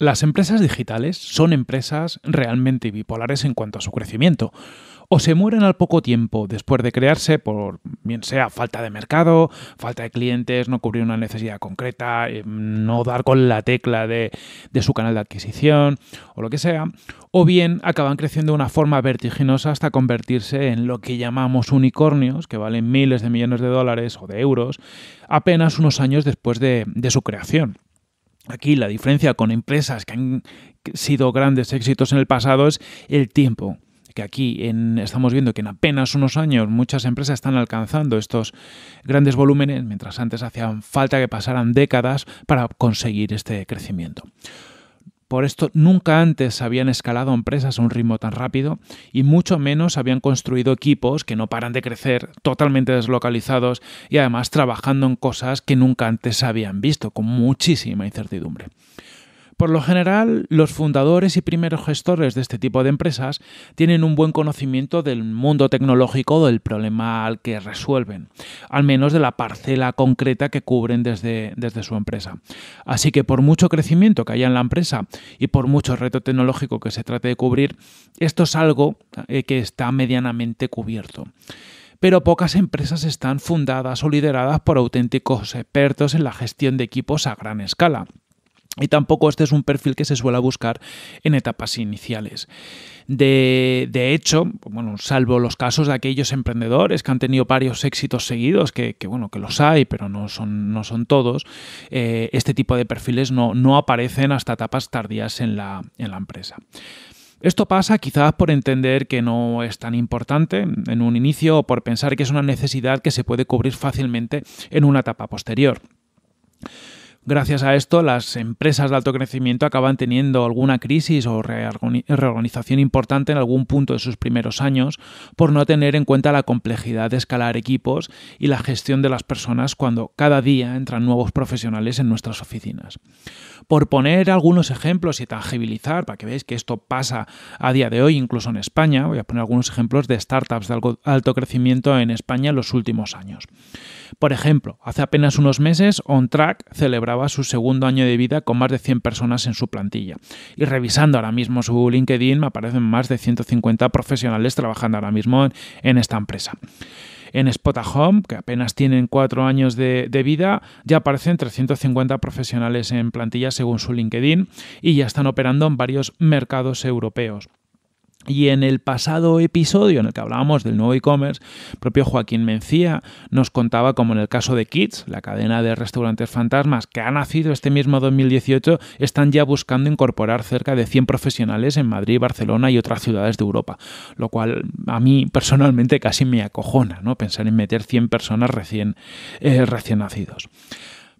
Las empresas digitales son empresas realmente bipolares en cuanto a su crecimiento. O se mueren al poco tiempo después de crearse por, bien sea falta de mercado, falta de clientes, no cubrir una necesidad concreta, eh, no dar con la tecla de, su canal de adquisición o lo que sea, o bien acaban creciendo de una forma vertiginosa hasta convertirse en lo que llamamos unicornios, que valen miles de millones de dólares o de euros, apenas unos años después de su creación. Aquí la diferencia con empresas que han sido grandes éxitos en el pasado es el tiempo. Que aquí estamos viendo que en apenas unos años muchas empresas están alcanzando estos grandes volúmenes, mientras antes hacían falta que pasaran décadas para conseguir este crecimiento. Por esto nunca antes habían escalado empresas a un ritmo tan rápido y mucho menos habían construido equipos que no paran de crecer, totalmente deslocalizados y además trabajando en cosas que nunca antes habían visto, con muchísima incertidumbre. Por lo general, los fundadores y primeros gestores de este tipo de empresas tienen un buen conocimiento del mundo tecnológico del problema al que resuelven, al menos de la parcela concreta que cubren desde, desde su empresa. Así que por mucho crecimiento que haya en la empresa y por mucho reto tecnológico que se trate de cubrir, esto es algo eh, que está medianamente cubierto pero pocas empresas están fundadas o lideradas por auténticos expertos en la gestión de equipos a gran escala. Y tampoco este es un perfil que se suele buscar en etapas iniciales. De, hecho, bueno, salvo los casos de aquellos emprendedores que han tenido varios éxitos seguidos, que, bueno, que los hay, pero no son, no son todos, eh, este tipo de perfiles no, no, aparecen hasta etapas tardías en la, en la empresa. Esto pasa quizás por entender que no es tan importante en un inicio o por pensar que es una necesidad que se puede cubrir fácilmente en una etapa posterior. Gracias a esto, las empresas de alto crecimiento acaban teniendo alguna crisis o reorganización importante en algún punto de sus primeros años por no tener en cuenta la complejidad de escalar equipos y la gestión de las personas cuando cada día entran nuevos profesionales en nuestras oficinas. Por poner algunos ejemplos y tangibilizar, para que veáis que esto pasa a día de hoy, incluso en España, voy a poner algunos ejemplos de startups de alto crecimiento en España en los últimos años. Por ejemplo, hace apenas unos meses, OnTrack celebraba su segundo año de vida con más de 100 personas en su plantilla. Y revisando ahora mismo su LinkedIn, me aparecen más de 150 profesionales trabajando ahora mismo en, esta empresa en Spotahome, que apenas tienen cuatro años de, de, vida, ya aparecen 350 profesionales en plantilla según su LinkedIn y ya están operando en varios mercados europeos. Y en el pasado episodio en el que hablábamos del nuevo e-commerce, propio Joaquín Mencía nos contaba como en el caso de Kids, la cadena de restaurantes fantasmas que ha nacido este mismo 2018, están ya buscando incorporar cerca de 100 profesionales en Madrid, Barcelona y otras ciudades de Europa, lo cual a mí personalmente casi me acojona, ¿no? Pensar en meter 100 personas recién, eh, recién nacidos.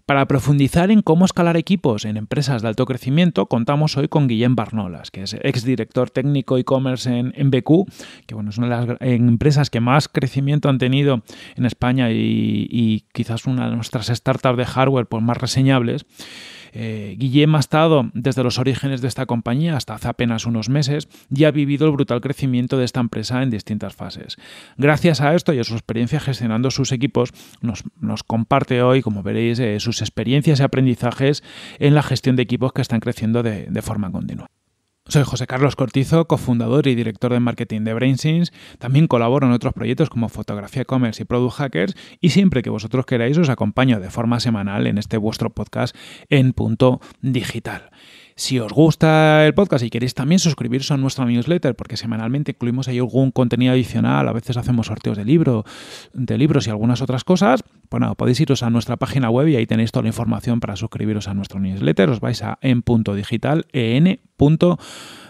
Para profundizar en cómo escalar equipos en empresas de alto crecimiento, contamos hoy con Guillem Barnolas, que es exdirector técnico e-commerce en, BQ, que bueno, es una de las empresas que más crecimiento han tenido en España y, quizás una de nuestras startups de hardware pues, más reseñables. Eh, Guillem ha estado desde los orígenes de esta compañía hasta hace apenas unos meses y ha vivido el brutal crecimiento de esta empresa en distintas fases. Gracias a esto y a su experiencia gestionando sus equipos, nos, comparte hoy, como veréis, eh, sus experiencias y aprendizajes en la gestión de equipos que están creciendo de forma continua. Soy José Carlos Cortizo, cofundador y director de marketing de BrainSins. También colaboro en otros proyectos como Fotografía Commerce y Product Hackers. Y siempre que vosotros queráis, os acompaño de forma semanal en este vuestro podcast en punto digital. Si os gusta el podcast y queréis también suscribiros a nuestra newsletter, porque semanalmente incluimos ahí algún contenido adicional, a veces hacemos sorteos de, de libros y algunas otras cosas, Bueno, pues podéis iros a nuestra página web y ahí tenéis toda la información para suscribiros a nuestro newsletter. Os vais a Digital en punto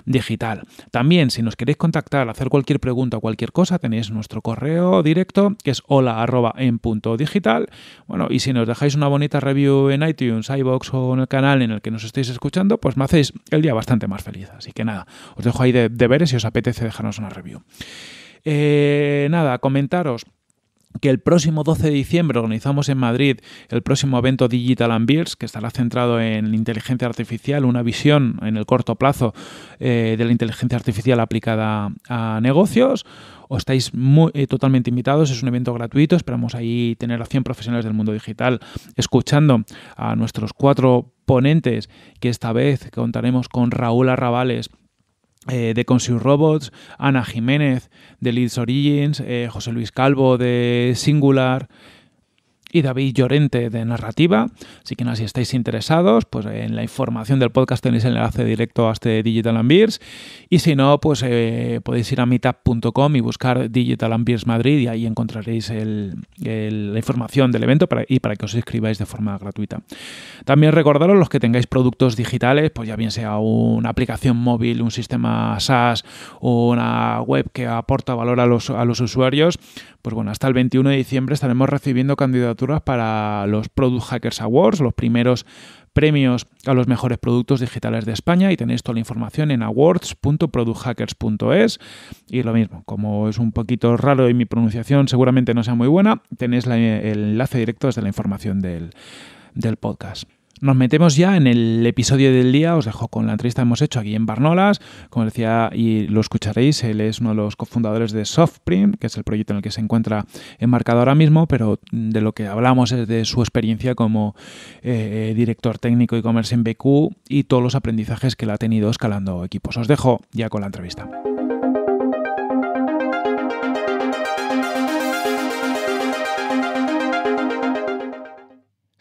digital. También, si nos queréis contactar, hacer cualquier pregunta o cualquier cosa, tenéis nuestro correo directo que es hola en punto digital. Bueno, y si nos dejáis una bonita review en iTunes, iBox o en el canal en el que nos estéis escuchando, pues me hacéis el día bastante más feliz. Así que nada, os dejo ahí de deberes si os apetece dejarnos una review. Eh, nada, comentaros que el próximo 12 de diciembre organizamos en Madrid el próximo evento Digital and que estará centrado en inteligencia artificial, una visión en el corto plazo eh, de la inteligencia artificial aplicada a negocios. Os estáis muy, eh, totalmente invitados, es un evento gratuito, esperamos ahí tener a 100 profesionales del mundo digital escuchando a nuestros cuatro ponentes, que esta vez contaremos con Raúl Arrabales, eh, de Consume Robots, Ana Jiménez de Leeds Origins, eh, José Luis Calvo de Singular, y David Llorente de Narrativa. Así que nada, si estáis interesados, pues en la información del podcast tenéis el enlace directo a este Digital Ambir's Y si no, pues eh, podéis ir a meetup.com y buscar Digital Madrid y ahí encontraréis la información del evento y para que os inscribáis de forma gratuita. También recordaros los que tengáis productos digitales, pues ya bien sea una aplicación móvil, un sistema SaaS o una web que aporta valor a los, a los usuarios, pues bueno, hasta el 21 de diciembre estaremos recibiendo candidaturas para los Product Hackers Awards, los primeros premios a los mejores productos digitales de España y tenéis toda la información en awards.producthackers.es y lo mismo, como es un poquito raro y mi pronunciación seguramente no sea muy buena, tenéis el enlace directo desde la información del, del podcast. Nos metemos ya en el episodio del día, os dejo con la entrevista que hemos hecho aquí en Barnolas, como decía y lo escucharéis, él es uno de los cofundadores de Softprint, que es el proyecto en el que se encuentra enmarcado ahora mismo, pero de lo que hablamos es de su experiencia como eh, director técnico y comercio en BQ y todos los aprendizajes que le ha tenido escalando equipos. Os dejo ya con la entrevista.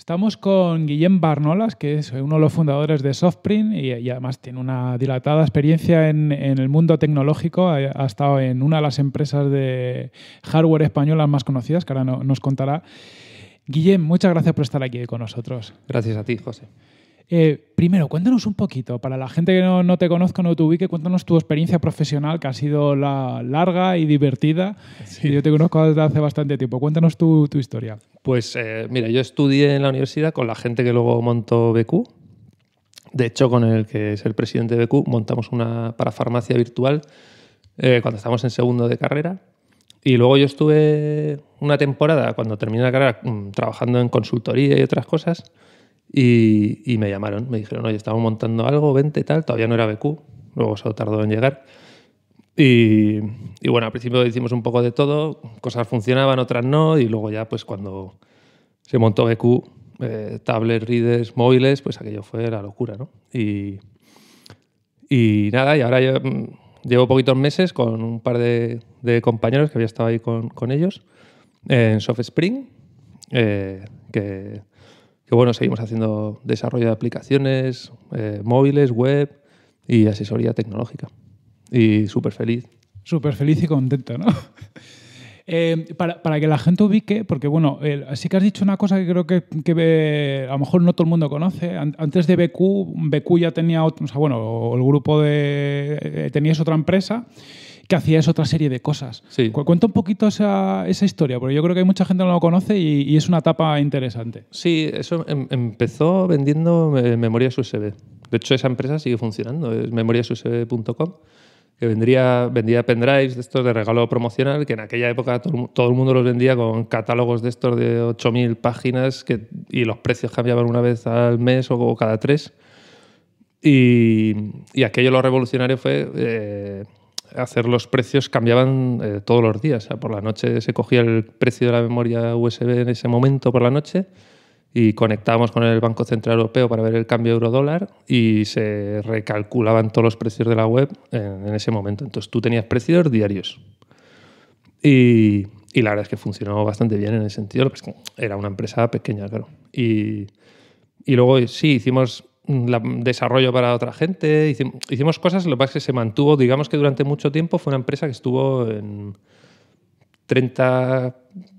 Estamos con Guillem Barnolas, que es uno de los fundadores de Softprint y, además tiene una dilatada experiencia en, el mundo tecnológico. Ha, estado en una de las empresas de hardware españolas más conocidas, que ahora nos contará. Guillem, muchas gracias por estar aquí con nosotros. Gracias a ti, José. Eh, primero, cuéntanos un poquito, para la gente que no, te conozca, no te ubique, cuéntanos tu experiencia profesional, que ha sido la larga y divertida. Sí. Yo te conozco desde hace bastante tiempo. Cuéntanos tu, historia. Pues eh, mira, yo estudié en la universidad con la gente que luego montó BQ. De hecho, con el que es el presidente de BQ, montamos una parafarmacia virtual eh, cuando estábamos en segundo de carrera. Y luego yo estuve una temporada, cuando terminé la carrera, mm, trabajando en consultoría y otras cosas. Y, me llamaron, me dijeron, oye, estamos montando algo, vente, tal, todavía no era BQ, luego se tardó en llegar. Y, bueno, al principio hicimos un poco de todo, cosas funcionaban, otras no, y luego ya pues cuando se montó BQ, eh, tablets, readers, móviles, pues aquello fue la locura, ¿no? Y, y nada, y ahora yo, mm, llevo poquitos meses con un par de, compañeros que había estado ahí con, con ellos en Softspring Spring, eh, que que bueno, seguimos haciendo desarrollo de aplicaciones, eh, móviles, web y asesoría tecnológica. Y súper feliz. Súper feliz y contento, ¿no? Eh, para, que la gente ubique, porque bueno, sí que has dicho una cosa que creo que, que a lo mejor no todo el mundo conoce. Antes de BQ, BQ ya tenía o sea, bueno, el grupo de. Eh, tenías otra empresa que es otra serie de cosas. Cuenta un poquito esa, esa, historia, porque yo creo que hay mucha gente que no lo conoce y, es una etapa interesante. Sí, eso em, empezó vendiendo memorias USB. De hecho, esa empresa sigue funcionando, es memoriasusb.com, que vendría, vendía pendrives de estos de regalo promocional, que en aquella época todo, el mundo los vendía con catálogos de estos de 8.000 páginas que, y los precios cambiaban una vez al mes o, cada tres. Y, aquello lo revolucionario fue... Eh, hacer los precios cambiaban eh, todos los días. por la noche se cogía el precio de la memoria USB en ese momento por la noche y conectábamos con el Banco Central Europeo para ver el cambio euro-dólar y se recalculaban todos los precios de la web en, ese momento. Entonces tú tenías precios diarios. Y, y, la verdad es que funcionó bastante bien en ese sentido. era una empresa pequeña, claro. Y, y luego sí, hicimos Mm, mm, desarrollo para otra gente, hicimos, cosas, lo que pasa es que se mantuvo, digamos que durante mucho tiempo fue una empresa que estuvo en 30,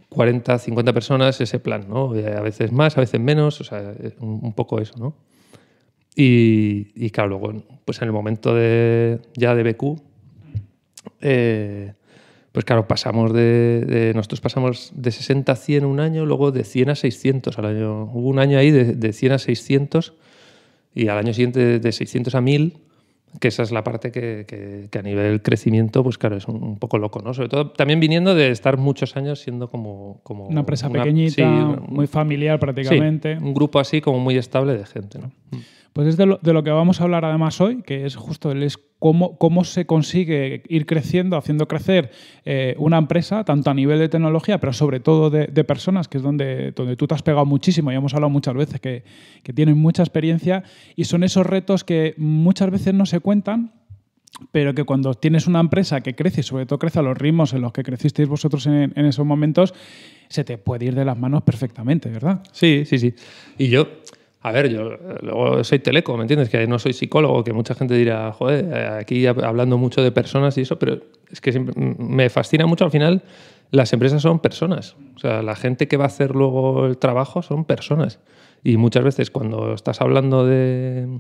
40, 50 personas ese plan, ¿no? A veces más, a veces menos, o sea, eh, un poco eso, ¿no? Y, y claro, luego, pues en el momento de, ya de BQ, eh, pues claro, pasamos de, nosotros pasamos de 60 a 100 un año, luego de 100 a 600 al año. Hubo un año ahí de 100 a 600 y al año siguiente de 600 a 1000, que esa es la parte que, a nivel crecimiento, pues claro, es un, poco loco, ¿no? Sobre todo también viniendo de estar muchos años siendo como... como una empresa pequeñita, muy familiar prácticamente. un grupo así como muy estable de gente, ¿no? Mm. Pues es de lo, que vamos a hablar además hoy, que es justo es cómo, cómo se consigue ir creciendo, haciendo crecer eh, una empresa, tanto a nivel de tecnología, pero sobre todo de, personas, que es donde, donde tú te has pegado muchísimo, y hemos hablado muchas veces que, que tienen mucha experiencia, y son esos retos que muchas veces no se cuentan, pero que cuando tienes una empresa que crece, y sobre todo crece a los ritmos en los que crecisteis vosotros en, en, esos momentos, se te puede ir de las manos perfectamente, ¿verdad? Sí, sí, sí. Y yo, a ver, yo luego soy teleco, ¿me entiendes? Que no soy psicólogo, que mucha gente dirá, joder, aquí hablando mucho de personas y eso, pero es que mm, me fascina mucho al final, las empresas son personas. O sea, la gente que va a hacer luego el trabajo son personas. Y muchas veces cuando estás hablando de,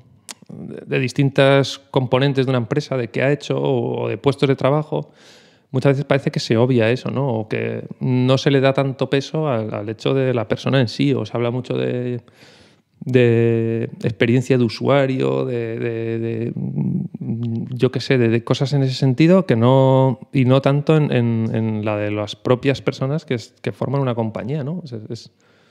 distintas componentes de una empresa, de qué ha hecho o de puestos de trabajo, muchas veces parece que se obvia eso, ¿no? O que no se le da tanto peso al, al hecho de la persona en sí, o se habla mucho de de experiencia de usuario, de, yo que sé, de, cosas en ese sentido que no y no tanto en, la de las propias personas que, forman una compañía, ¿no?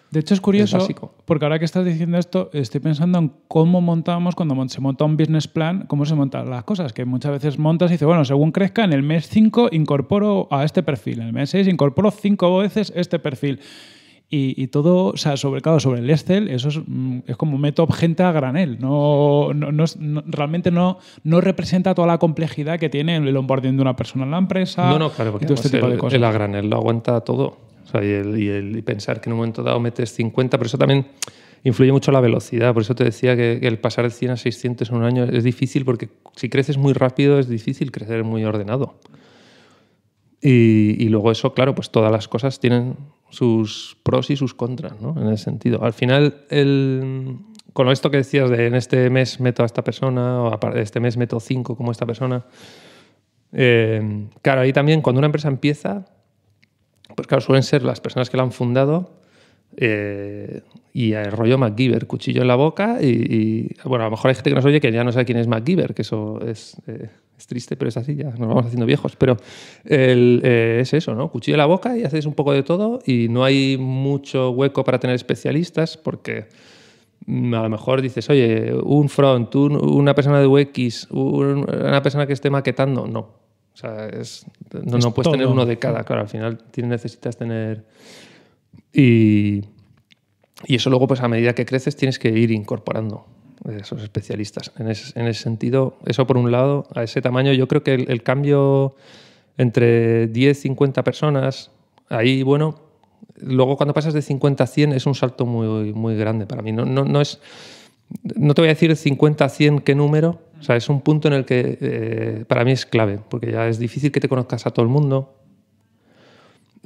de hecho es curioso porque ahora que estás diciendo esto estoy pensando en cómo montábamos cuando se monta un business plan, cómo se montan las cosas, que muchas veces montas y dices, bueno, según crezca en el mes 5 incorporo a este perfil, en el mes 6 incorporo cinco veces este perfil. Y, todo, o sea, sobre, sobre el Excel, eso es, mm, es como meto gente a granel. No, realmente no, no representa toda la complejidad que tiene el onboarding de una persona en la empresa. No, no, claro, porque todo este tipo de cosas. el a granel lo aguanta todo. y, el, pensar que en un momento dado metes 50, pero eso también influye mucho la velocidad. Por eso te decía que, el pasar de 100 a 600 en un año es difícil, porque si creces muy rápido es difícil crecer muy ordenado. Y, y, luego eso, claro, pues todas las cosas tienen sus pros y sus contras, ¿no? En ese sentido. Al final, el, con esto que decías de en este mes meto a esta persona, o a este mes meto cinco como esta persona, eh, claro, ahí también cuando una empresa empieza, pues claro, suelen ser las personas que la han fundado eh, y el rollo MacGyver, cuchillo en la boca y, bueno, a lo mejor hay gente que nos oye que ya no sabe quién es MacGyver, que eso es... Eh, es triste, pero es así, ya nos vamos haciendo viejos. Pero eh, es eso, ¿no? Cuchillo la boca y haces un poco de todo y no hay mucho hueco para tener especialistas porque mm, a lo mejor dices, oye, un front, una persona de UX, una persona que esté maquetando, no. O sea, no, puedes tener uno de cada, claro, al final necesitas tener... Y, y eso luego, pues a medida que creces, tienes que ir incorporando esos especialistas. En ese, sentido, eso por un lado, a ese tamaño yo creo que el, cambio entre 10, 50 personas, ahí, bueno, luego cuando pasas de 50 a 100 es un salto muy, muy grande para mí. No, no, es, no te voy a decir 50 a 100 qué número, o sea, es un punto en el que eh, para mí es clave, porque ya es difícil que te conozcas a todo el mundo,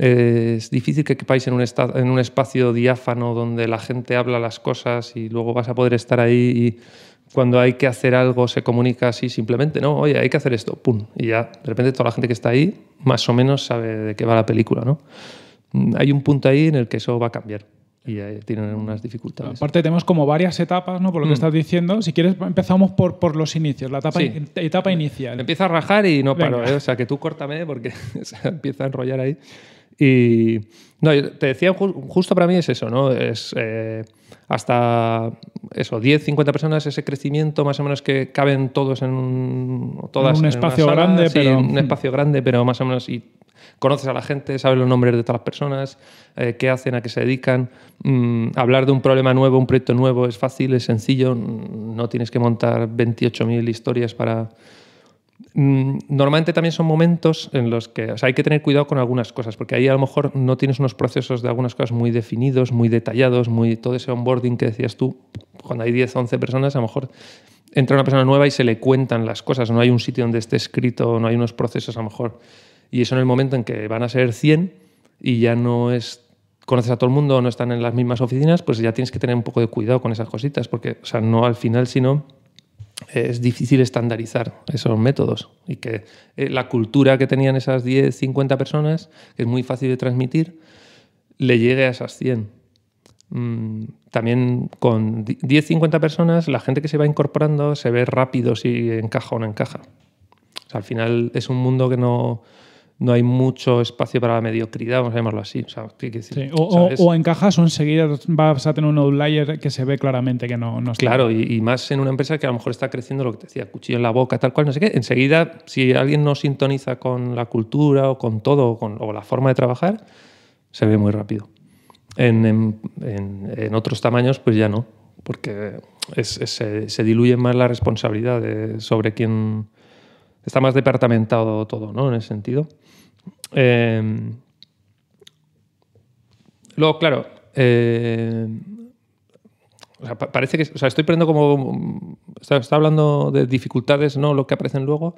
es difícil que quepáis en un, en un espacio diáfano donde la gente habla las cosas y luego vas a poder estar ahí y cuando hay que hacer algo se comunica así simplemente, ¿no? Oye, hay que hacer esto, ¡pum! Y ya de repente toda la gente que está ahí más o menos sabe de qué va la película, ¿no? Mm, hay un punto ahí en el que eso va a cambiar y tienen unas dificultades. Aparte tenemos como varias etapas, ¿no? Por lo que mm. estás diciendo. Si quieres empezamos por, por los inicios, la etapa, etapa inicial. Empieza a rajar y no paro, ¿eh? O sea, que tú córtame porque se empieza a enrollar ahí. Y no, te decía, justo para mí es eso, ¿no? Es eh, hasta eso, 10, 50 personas, ese crecimiento más o menos que caben todos en un, todas en un espacio grande, sí, pero... un espacio grande, pero más o menos y conoces a la gente, sabes los nombres de todas las personas, eh, qué hacen, a qué se dedican. Mm, hablar de un problema nuevo, un proyecto nuevo es fácil, es sencillo, mm, no tienes que montar 28.000 historias para Mm, normalmente también son momentos en los que hay que tener cuidado con algunas cosas, porque ahí a lo mejor no tienes unos procesos de algunas cosas muy definidos, muy detallados, muy todo ese onboarding que decías tú, cuando hay 10, 11 personas, a lo mejor entra una persona nueva y se le cuentan las cosas, no hay un sitio donde esté escrito, no hay unos procesos a lo mejor. Y eso en el momento en que van a ser 100 y ya no es conoces a todo el mundo, no están en las mismas oficinas, pues ya tienes que tener un poco de cuidado con esas cositas, porque o sea, no al final, sino es difícil estandarizar esos métodos y que eh, la cultura que tenían esas 10, 50 personas, que es muy fácil de transmitir, le llegue a esas 100. Mm, también con 10, 50 personas, la gente que se va incorporando se ve rápido si encaja o no encaja. al final es un mundo que no, no hay mucho espacio para la mediocridad, vamos a llamarlo así. O, o, encajas o enseguida vas a tener un outlier que se ve claramente que no, no Claro, y, más en una empresa que a lo mejor está creciendo lo que te decía, cuchillo en la boca, tal cual, no sé qué. Enseguida, si alguien no sintoniza con la cultura o con todo o la forma de trabajar, se ve muy rápido. En, otros tamaños, pues ya no, porque se, diluye más la responsabilidad sobre quién está más departamentado todo, ¿no? En ese sentido. Eh, luego, claro, eh, parece que, o sea, estoy poniendo como, está, hablando de dificultades, ¿no? Lo que aparecen luego.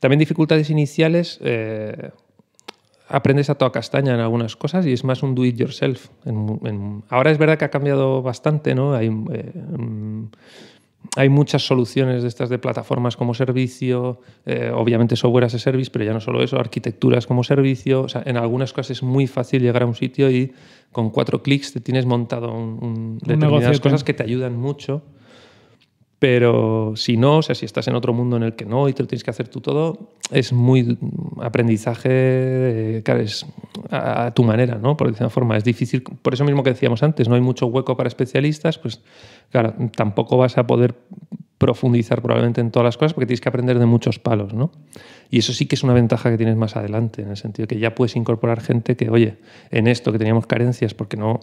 También dificultades iniciales. Eh, aprendes a toda castaña en algunas cosas y es más un do it yourself. ahora es verdad que ha cambiado bastante, ¿no? Hay, mm, hay muchas soluciones de estas de plataformas como servicio, eh, obviamente software as a service, pero ya no solo eso, arquitecturas como servicio. O sea, en algunas cosas es muy fácil llegar a un sitio y con cuatro clics te tienes montado un, determinadas cosas que te ayudan mucho pero si no, o sea, si estás en otro mundo en el que no y te lo tienes que hacer tú todo, es muy aprendizaje, claro, a, tu manera, ¿no? Por decirlo forma, es difícil. Por eso mismo que decíamos antes, no hay mucho hueco para especialistas, pues claro, tampoco vas a poder profundizar probablemente en todas las cosas porque tienes que aprender de muchos palos, ¿no? Y eso sí que es una ventaja que tienes más adelante, en el sentido que ya puedes incorporar gente que, oye, en esto que teníamos carencias, porque no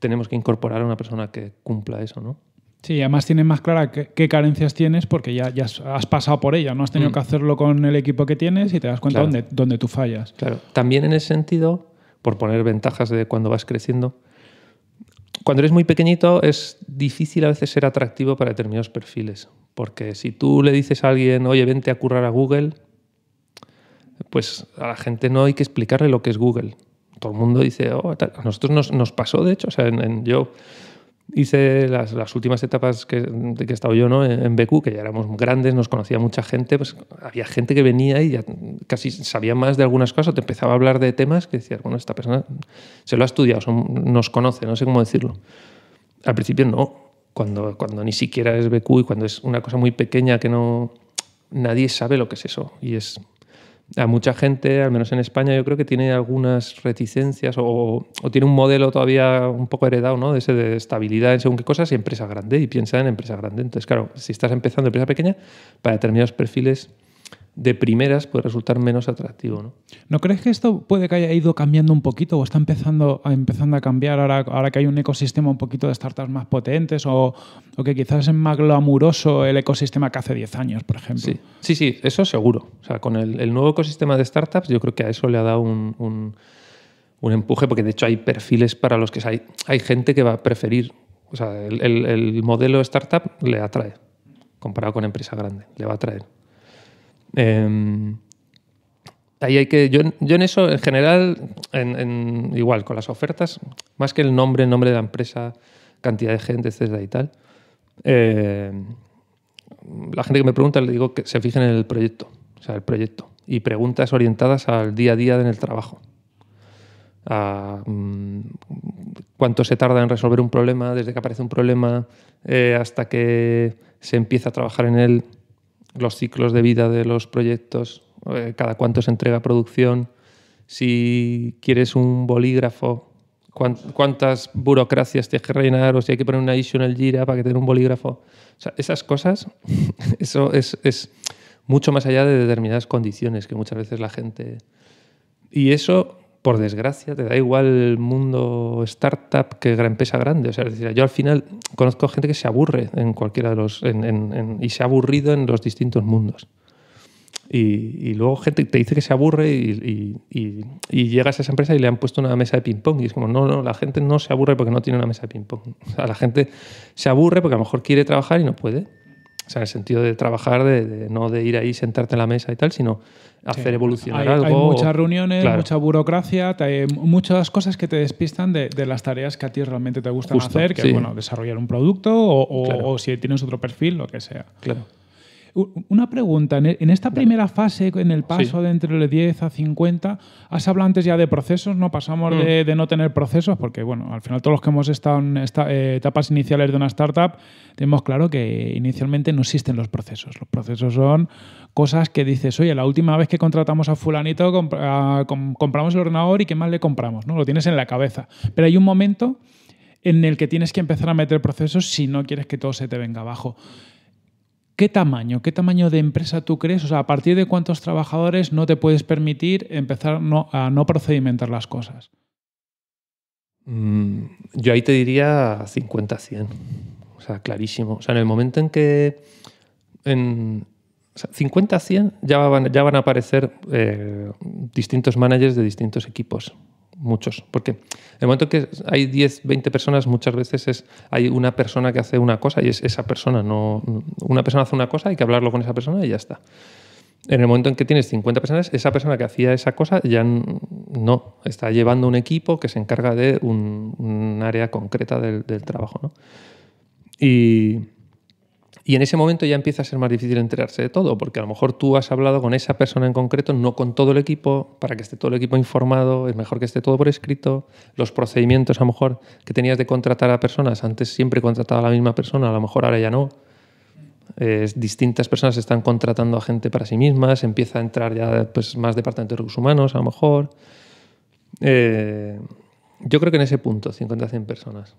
tenemos que incorporar a una persona que cumpla eso, ¿no? Sí, además tienes más clara qué, carencias tienes porque ya, ya, has pasado por ella, no has tenido mm. que hacerlo con el equipo que tienes y te das cuenta dónde, tú fallas. Claro, también en ese sentido, por poner ventajas de cuando vas creciendo, cuando eres muy pequeñito es difícil a veces ser atractivo para determinados perfiles, porque si tú le dices a alguien, oye, vente a currar a Google, pues a la gente no hay que explicarle lo que es Google. Todo el mundo dice, oh, a nosotros nos, pasó, de hecho, o sea, en yo hice las, las, últimas etapas que, que he estado yo ¿no? en, BQ, que ya éramos grandes, nos conocía mucha gente, pues había gente que venía y ya casi sabía más de algunas cosas, te empezaba a hablar de temas que decías, bueno, esta persona se lo ha estudiado, nos conoce, no sé cómo decirlo. Al principio no, cuando, cuando ni siquiera es BQ y cuando es una cosa muy pequeña que no... Nadie sabe lo que es eso y es a mucha gente, al menos en España, yo creo que tiene algunas reticencias o, tiene un modelo todavía un poco heredado, ¿no? De ese de estabilidad en según qué cosas y empresa grande y piensa en empresa grande. Entonces, claro, si estás empezando empresa pequeña, para determinados perfiles de primeras puede resultar menos atractivo. ¿no? ¿No crees que esto puede que haya ido cambiando un poquito o está empezando a, empezando a cambiar ahora, que hay un ecosistema un poquito de startups más potentes o, que quizás es más glamuroso el ecosistema que hace 10 años, por ejemplo? Sí, sí, eso seguro. O sea, con el, nuevo ecosistema de startups yo creo que a eso le ha dado un, empuje porque de hecho hay perfiles para los que hay, hay gente que va a preferir. O sea, el, el, el modelo startup le atrae comparado con empresa grande, le va a atraer. Em, ahí hay que. Yo, en eso, en general, igual, con las ofertas, más que el nombre, el nombre de la empresa, cantidad de gente, etcétera y tal. Em, la gente que me pregunta le digo que se fijen en el proyecto, o sea, el proyecto. Y preguntas orientadas al día a día en el trabajo. Mm, cuánto se tarda en resolver un problema, desde que aparece un problema eh, hasta que se empieza a trabajar en él los ciclos de vida de los proyectos, eh, cada cuánto se entrega producción, si quieres un bolígrafo, cuántas burocracias tienes que rellenar o si hay que poner una issue en el Jira para que tenga un bolígrafo. esas cosas, eso es, es mucho más allá de determinadas condiciones que muchas veces la gente... Y eso por desgracia, te da igual el mundo startup que gran empresa grande. O sea, es decir, yo al final conozco gente que se aburre en cualquiera de los. y se ha aburrido en los distintos mundos. Y, luego gente te dice que se aburre y, llegas a esa empresa y le han puesto una mesa de ping-pong. Y es como, no, no, la gente no se aburre porque no tiene una mesa de ping-pong. O sea, la gente se aburre porque a lo mejor quiere trabajar y no puede. O sea, en el sentido de trabajar, de, de no de ir ahí, sentarte en la mesa y tal, sino hacer evolucionar algo. Hay muchas reuniones, mucha burocracia, eh, muchas cosas que te despistan de, las tareas que a ti realmente te gustan hacer, que bueno, desarrollar un producto o, o, si tienes otro perfil, lo que sea. Claro. Una pregunta, en e, esta primera fase, en el paso de entre los 10 a 50, has hablado antes ya de procesos, ¿no? Pasamos mm. de, no tener procesos, porque bueno, al final todos los que hemos estado en eh, etapas iniciales de una startup, tenemos claro que inicialmente no existen los procesos. Los procesos son cosas que dices, oye, la última vez que contratamos a fulanito compramos el ordenador y qué más le compramos, ¿no? Lo tienes en la cabeza. Pero hay un momento en el que tienes que empezar a meter procesos si no quieres que todo se te venga abajo. ¿qué tamaño? ¿Qué tamaño de empresa tú crees? O sea, ¿a partir de cuántos trabajadores no te puedes permitir empezar a no procedimentar las cosas? Mm, yo ahí te diría 50-100. O sea, clarísimo. O sea, en el momento en que... En, 50-100 ya van, ya van a aparecer eh, distintos managers de distintos equipos muchos. Porque en el momento que hay 10, 20 personas, muchas veces es, hay una persona que hace una cosa y es esa persona. No, una persona hace una cosa, hay que hablarlo con esa persona y ya está. En el momento en que tienes 50 personas, esa persona que hacía esa cosa ya no. Está llevando un equipo que se encarga de un, área concreta del, trabajo. Y y en ese momento ya empieza a ser más difícil enterarse de todo, porque a lo mejor tú has hablado con esa persona en concreto, no con todo el equipo, para que esté todo el equipo informado, es mejor que esté todo por escrito, los procedimientos a lo mejor que tenías de contratar a personas, antes siempre contrataba a la misma persona, a lo mejor ahora ya no. distintas personas están contratando a gente para sí mismas, empieza a entrar ya pues, más departamentos de recursos humanos, a lo mejor. Eh, yo creo que en ese punto, 50-100 personas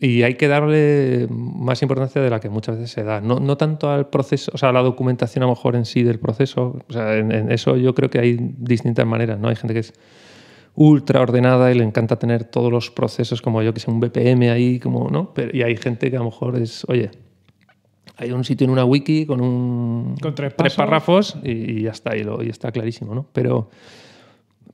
y hay que darle más importancia de la que muchas veces se da. No, tanto al proceso, o sea, a la documentación a lo mejor en sí del proceso. O sea, en, eso yo creo que hay distintas maneras, ¿no? Hay gente que es ultra ordenada y le encanta tener todos los procesos, como yo que sé, un BPM ahí, como, ¿no? Pero, y hay gente que a lo mejor es, oye, hay un sitio en una wiki con un... tres, párrafos y, ya está, y, y está clarísimo, ¿no? Pero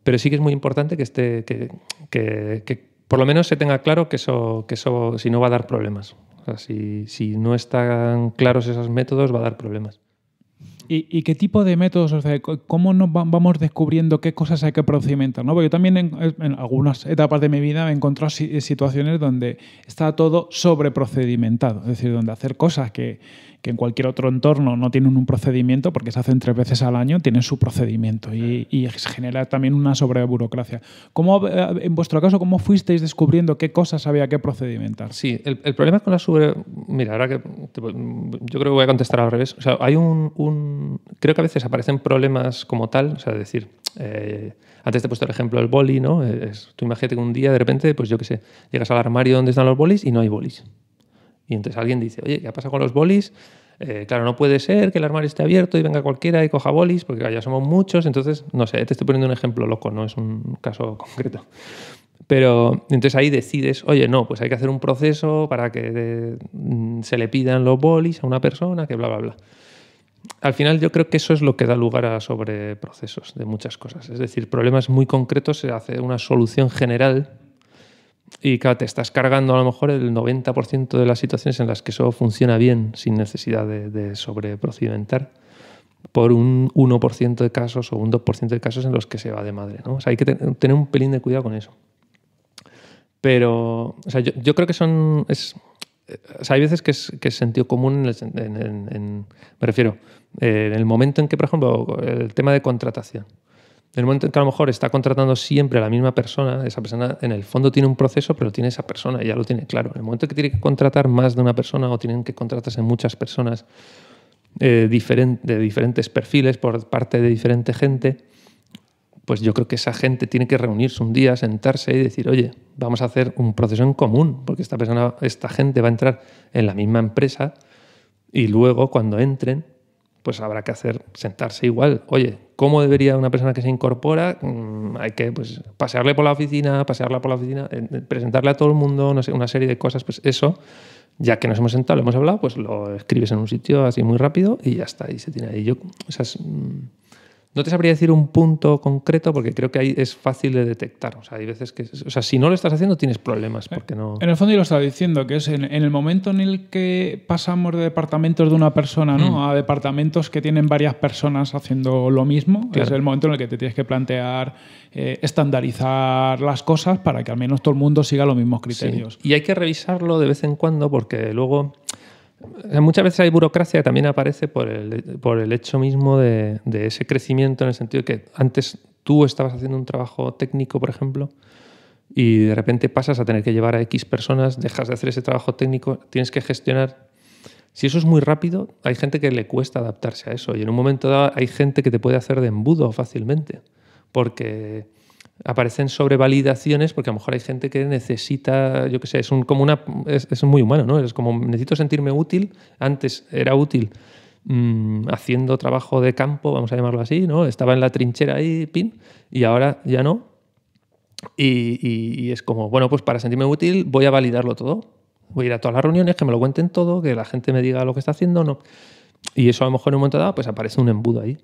pero sí que es muy importante que, esté, que, que, por lo menos se tenga claro que eso, que eso si no va a dar problemas. O si, no están claros esos métodos, va a dar problemas. ¿Y, qué tipo de métodos? ¿Cómo nos vamos descubriendo qué cosas hay que procedimentar? Porque yo también en, algunas etapas de mi vida me he encontrado situaciones donde está todo sobreprocedimentado, es decir, donde hacer cosas que, que en cualquier otro entorno no tienen un procedimiento porque se hacen tres veces al año, tienen su procedimiento y, se genera también una sobreburocracia. ¿Cómo, eh, en vuestro caso, cómo fuisteis descubriendo qué cosas había que procedimentar? Sí, el, el problema con la sobre... Mira, ahora que yo creo que voy a contestar al revés. O sea, hay un, Creo que a veces aparecen problemas como tal, o sea, decir... Eh, antes te he puesto el ejemplo del boli, ¿no? tú imagínate que un día de repente, pues yo qué sé, llegas al armario donde están los bolis y no hay bolis. Y entonces alguien dice, oye, ¿qué pasa con los bolis? Eh, claro, no puede ser que el armario esté abierto y venga cualquiera y coja bolis, porque ya somos muchos, entonces, no sé, te estoy poniendo un ejemplo loco, no es un caso concreto. Pero entonces ahí decides, oye, no, pues hay que hacer un proceso para que mm, se le pidan los bolis a una persona, que bla, bla, bla. Al final yo creo que eso es lo que da lugar a sobreprocesos de muchas cosas. Es decir, problemas muy concretos se hace una solución general y claro, te estás cargando a lo mejor el 90% de las situaciones en las que eso funciona bien sin necesidad de, sobreprocedimentar por un 1% de casos o un 2% de casos en los que se va de madre. ¿no? hay que tener un pelín de cuidado con eso. Pero o sea, yo, creo que son... Es, o sea, hay veces que es, sentido común, en, en, me refiero, eh, en el momento en que, por ejemplo, el tema de contratación. En el momento en que a lo mejor está contratando siempre a la misma persona, esa persona en el fondo tiene un proceso, pero tiene esa persona, ya lo tiene claro. En el momento en que tiene que contratar más de una persona o tienen que contratarse muchas personas eh, de diferentes perfiles por parte de diferente gente, pues yo creo que esa gente tiene que reunirse un día, sentarse y decir, oye, vamos a hacer un proceso en común, porque esta persona, esta gente va a entrar en la misma empresa y luego cuando entren pues habrá que hacer sentarse igual. Oye, ¿cómo debería una persona que se incorpora? Mm, hay que pues, pasearle por la oficina, pasearla por la oficina, eh, eh, presentarle a todo el mundo, no sé, una serie de cosas, pues eso, ya que nos hemos sentado, lo hemos hablado, pues lo escribes en un sitio así muy rápido y ya está, y se tiene ahí. Yo, o mm, no te sabría decir un punto concreto porque creo que ahí es fácil de detectar. O sea, hay veces que, o sea, si no lo estás haciendo tienes problemas eh, porque no. En el fondo yo lo estaba diciendo que es en, el momento en el que pasamos de departamentos de una persona ¿no? Mm. a departamentos que tienen varias personas haciendo lo mismo, que es el momento en el que te tienes que plantear eh, estandarizar las cosas para que al menos todo el mundo siga los mismos criterios. Y hay que revisarlo de vez en cuando porque luego eh, muchas veces hay burocracia también aparece por el, hecho mismo de, ese crecimiento, en el sentido de que antes tú estabas haciendo un trabajo técnico, por ejemplo, y de repente pasas a tener que llevar a X personas, dejas de hacer ese trabajo técnico, tienes que gestionar. Si eso es muy rápido, hay gente que le cuesta adaptarse a eso y en un momento dado hay gente que te puede hacer de embudo fácilmente, porque aparecen sobrevalidaciones porque a lo mejor hay gente que necesita, yo qué sé, es un, como una es, es, muy humano, ¿no? Es como necesito sentirme útil, antes era útil mm, haciendo trabajo de campo, vamos a llamarlo así, ¿no? Estaba en la trinchera ahí, pin, y ahora ya no. Y, es como, bueno, pues para sentirme útil voy a validarlo todo. Voy a ir a todas las reuniones, que me lo cuenten todo, que la gente me diga lo que está haciendo, ¿no? Y eso a lo mejor en un momento dado, pues aparece un embudo ahí.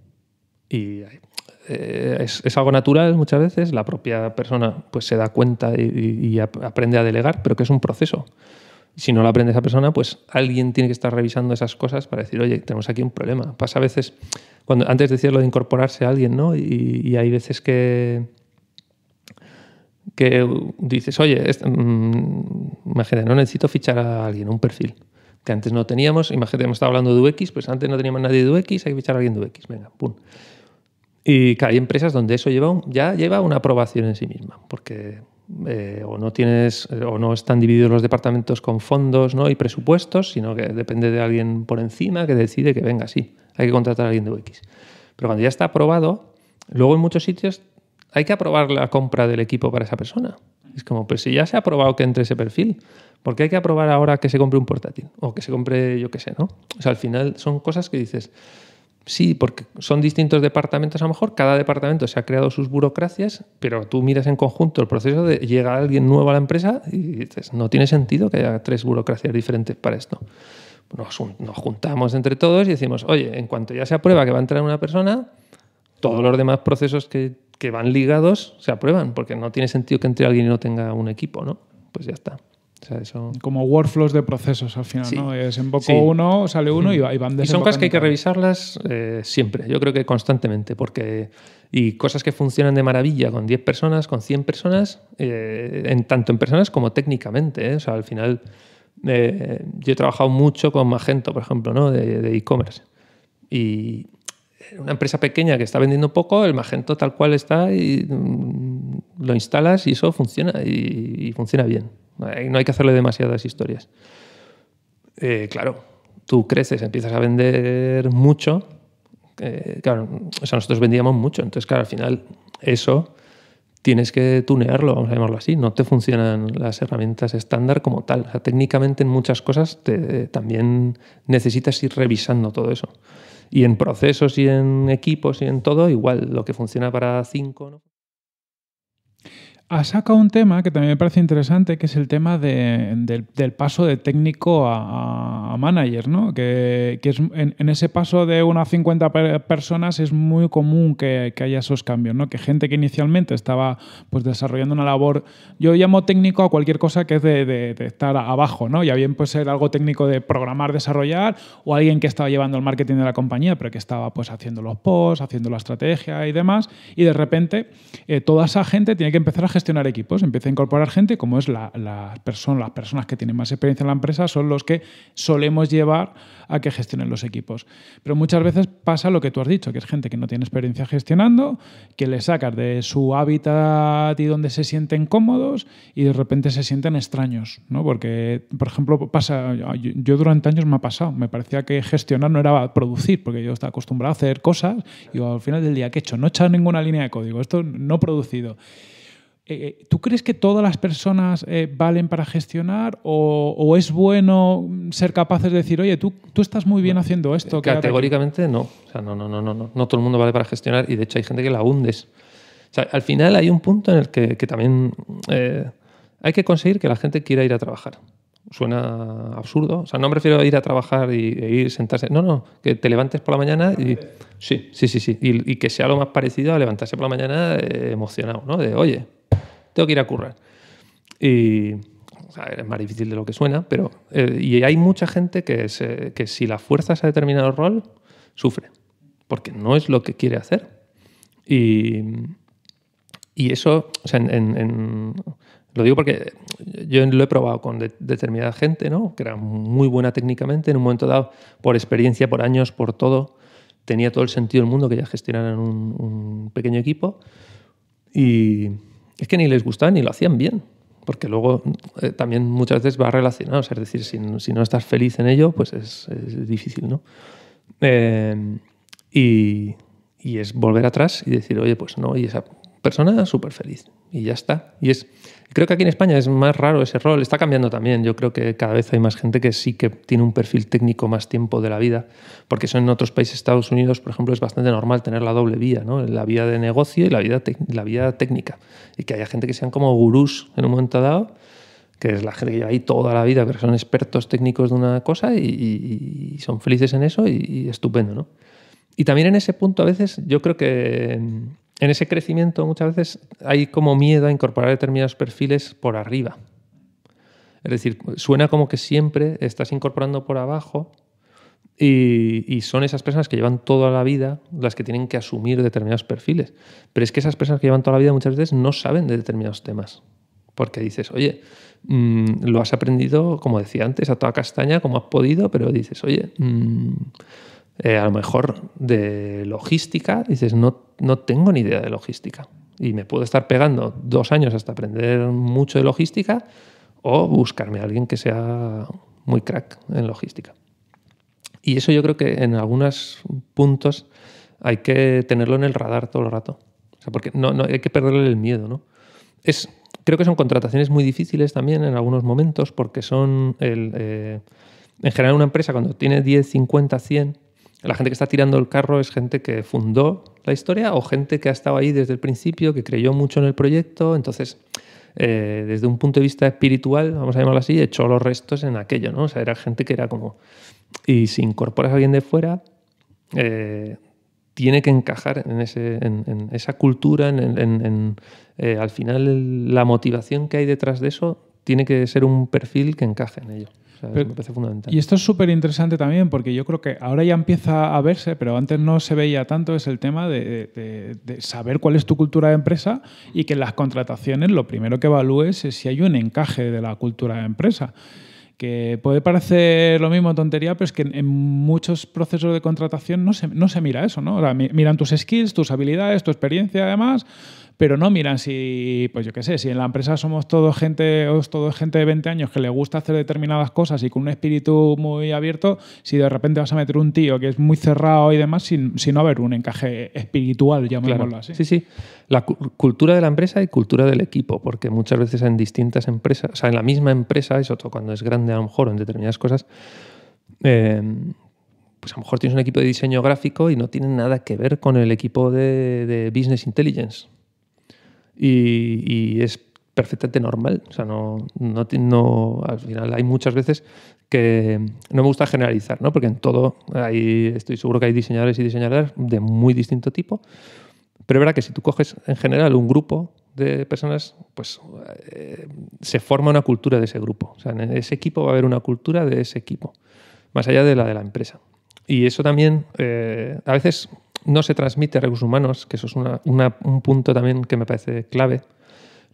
Y eh, es, algo natural muchas veces, la propia persona pues se da cuenta y, aprende a delegar, pero que es un proceso. Si no lo aprende esa persona, pues alguien tiene que estar revisando esas cosas para decir, oye, tenemos aquí un problema. Pasa a veces, cuando antes de lo de incorporarse a alguien, ¿no? Y, hay veces que, que dices, oye, es, mm, no necesito fichar a alguien, un perfil que antes no teníamos. Imagínate, hemos estado hablando de UX, pues antes no teníamos nadie de UX, hay que fichar a alguien de UX. Venga, pum. Y hay empresas donde eso lleva ya lleva una aprobación en sí misma, porque eh, o no tienes eh, o no están divididos los departamentos con fondos ¿no? y presupuestos, sino que depende de alguien por encima que decide que venga, sí, hay que contratar a alguien de UX. Pero cuando ya está aprobado, luego en muchos sitios hay que aprobar la compra del equipo para esa persona. Es como, pues si ya se ha aprobado que entre ese perfil, ¿por qué hay que aprobar ahora que se compre un portátil? O que se compre, yo qué sé, ¿no? O sea, al final son cosas que dices, Sí, porque son distintos departamentos a lo mejor, cada departamento se ha creado sus burocracias, pero tú miras en conjunto el proceso de llega alguien nuevo a la empresa y dices, no tiene sentido que haya tres burocracias diferentes para esto. Nos, juntamos entre todos y decimos, oye, en cuanto ya se aprueba que va a entrar una persona, todos los demás procesos que, que van ligados se aprueban, porque no tiene sentido que entre alguien y no tenga un equipo, ¿no? Pues ya está. Como workflows de procesos al final, no ¿no? Desemboco poco uno, sale uno y, y van Y son cosas que hay que revisarlas eh, siempre, yo creo que constantemente, porque. Y cosas que funcionan de maravilla con 10 personas, con 100 personas, eh, en tanto en personas como técnicamente. ¿eh? O sea, al final. yo he trabajado mucho con Magento, por ejemplo, ¿no? De e-commerce. y una empresa pequeña que está vendiendo poco, el Magento tal cual está y mm, lo instalas y eso funciona y funciona bien. Eh, no hay que hacerle demasiadas historias. Eh, claro, tú creces, empiezas a vender mucho. Eh, nosotros vendíamos mucho. Entonces, claro, al final eso tienes que tunearlo, vamos a llamarlo así. No te funcionan las herramientas estándar como tal. técnicamente en muchas cosas también necesitas ir revisando todo eso. Y en procesos y en equipos y en todo, igual, lo que funciona para cinco... ¿no? Ha sacado un tema que también me parece interesante, que es el tema del, paso de técnico a, a manager, ¿no? Que, es, en, ese paso de unas 50 personas es muy común que, haya esos cambios, ¿no? Que gente que inicialmente estaba pues, desarrollando una labor. Yo llamo técnico a cualquier cosa que es de, estar abajo, ¿no? Ya bien puede ser algo técnico de programar, desarrollar, o alguien que estaba llevando el marketing de la compañía, pero que estaba pues haciendo los posts, haciendo la estrategia y demás, y de repente eh, toda esa gente tiene que empezar a gestionar equipos, empieza a incorporar gente, como es la, persona, las personas que tienen más experiencia en la empresa, son los que solemos llevar a que gestionen los equipos. Pero muchas veces pasa lo que tú has dicho, que es gente que no tiene experiencia gestionando, que le sacas de su hábitat y donde se sienten cómodos y de repente se sienten extraños, ¿no? Porque, por ejemplo, pasa, yo, durante años me ha pasado, me parecía que gestionar no era producir, porque yo estaba acostumbrado a hacer cosas y al final del día, ¿qué he hecho? No he echado ninguna línea de código, esto no producido. Eh, eh, ¿Tú crees que todas las personas eh, valen para gestionar o, es bueno ser capaces de decir, oye, tú, tú estás muy bien haciendo esto? Categóricamente no. O sea, no, no, no, no, no. No todo el mundo vale para gestionar y de hecho hay gente que la hundes. O sea, al final hay un punto en el que, que también hay que conseguir que la gente quiera ir a trabajar. Suena absurdo. O sea, no me refiero a ir a trabajar y, e ir sentarse. No, no, que te levantes por la mañana y. Sí, sí, sí, sí. Y, que sea lo más parecido a levantarse por la mañana emocionado, ¿no? De, oye, tengo que ir a currar. Y es más difícil de lo que suena, pero... Eh, y hay mucha gente que, que si la fuerza se ha determinado el rol, sufre, porque no es lo que quiere hacer. Y, y eso, lo digo porque yo lo he probado con determinada gente, ¿no? que era muy buena técnicamente, en un momento dado, por experiencia, por años, por todo, tenía todo el sentido del mundo que ya gestionaran un, un pequeño equipo. Y, es que ni les gustaba ni lo hacían bien, porque luego eh, también muchas veces va relacionado, es decir, si, no estás feliz en ello, pues es, difícil, ¿no? Em, y, y, es volver atrás y decir, oye, pues no, y esa persona súper feliz, y ya está. Y es Creo que aquí en España es más raro ese rol, está cambiando también. Yo creo que cada vez hay más gente que sí que tiene un perfil técnico más tiempo de la vida, porque eso en otros países, Estados Unidos, por ejemplo, es bastante normal tener la doble vía, ¿no? la vía de negocio y la vía, la vía técnica. Y que haya gente que sean como gurús en un momento dado que es la gente que lleva ahí toda la vida, pero son expertos técnicos de una cosa y, son felices en eso y, y, estupendo, ¿no? Y también en ese punto a veces yo creo que en ese crecimiento muchas veces hay como miedo a incorporar determinados perfiles por arriba. Es decir, suena como que siempre estás incorporando por abajo y, son esas personas que llevan toda la vida las que tienen que asumir determinados perfiles. Pero es que esas personas que llevan toda la vida muchas veces no saben de determinados temas. Porque dices, oye, mm, lo has aprendido, como decía antes, a toda castaña, como has podido, pero dices, oye, mm, eh, a lo mejor de logística, dices, no, no tengo ni idea de logística. Y me puedo estar pegando dos años hasta aprender mucho de logística o buscarme a alguien que sea muy crack en logística. Y eso yo creo que en algunos puntos hay que tenerlo en el radar todo el rato. porque no, hay que perderle el miedo, ¿no? Es, creo que son contrataciones muy difíciles también en algunos momentos porque son, eh, en general, una empresa cuando tiene 10, 50, 100, la gente que está tirando el carro es gente que fundó la historia o gente que ha estado ahí desde el principio, que creyó mucho en el proyecto, entonces... Eh, desde un punto de vista espiritual, vamos a llamarlo así, echó los restos en aquello, ¿no? O sea, era gente que era como... Y si incorporas a alguien de fuera, eh, tiene que encajar en, esa cultura, en, eh, al final la motivación que hay detrás de eso tiene que ser un perfil que encaje en ello. Y esto es súper interesante también, porque yo creo que ahora ya empieza a verse, pero antes no se veía tanto, es el tema de, saber cuál es tu cultura de empresa y que en las contrataciones lo primero que evalúes es si hay un encaje de la cultura de empresa que puede parecer lo mismo tontería, pero es que en muchos procesos de contratación no se, no se mira eso, ¿no? miran tus skills, tus habilidades, tu experiencia, además, pero no miran si, pues yo qué sé, si en la empresa somos todos gente, todos gente de 20 años que le gusta hacer determinadas cosas y con un espíritu muy abierto, si de repente vas a meter un tío que es muy cerrado y demás, sin, haber un encaje espiritual, llamémoslo así. Sí, sí. La cultura de la empresa y cultura del equipo, porque muchas veces en distintas empresas, o sea, en la misma empresa, eso cuando es grande a lo mejor, en determinadas cosas, eh, pues a lo mejor tienes un equipo de diseño gráfico y no tiene nada que ver con el equipo de, de business intelligence y, es perfectamente normal. O sea, no, no, no, al final hay muchas veces que no me gusta generalizar, ¿no? Porque en todo hay, estoy seguro que hay diseñadores y diseñadoras de muy distinto tipo. Pero es verdad que si tú coges en general un grupo de personas, pues eh, se forma una cultura de ese grupo. O sea, en ese equipo va a haber una cultura de ese equipo, más allá de la de la empresa. Y eso también, eh, a veces no se transmite a recursos humanos, que eso es un punto también que me parece clave.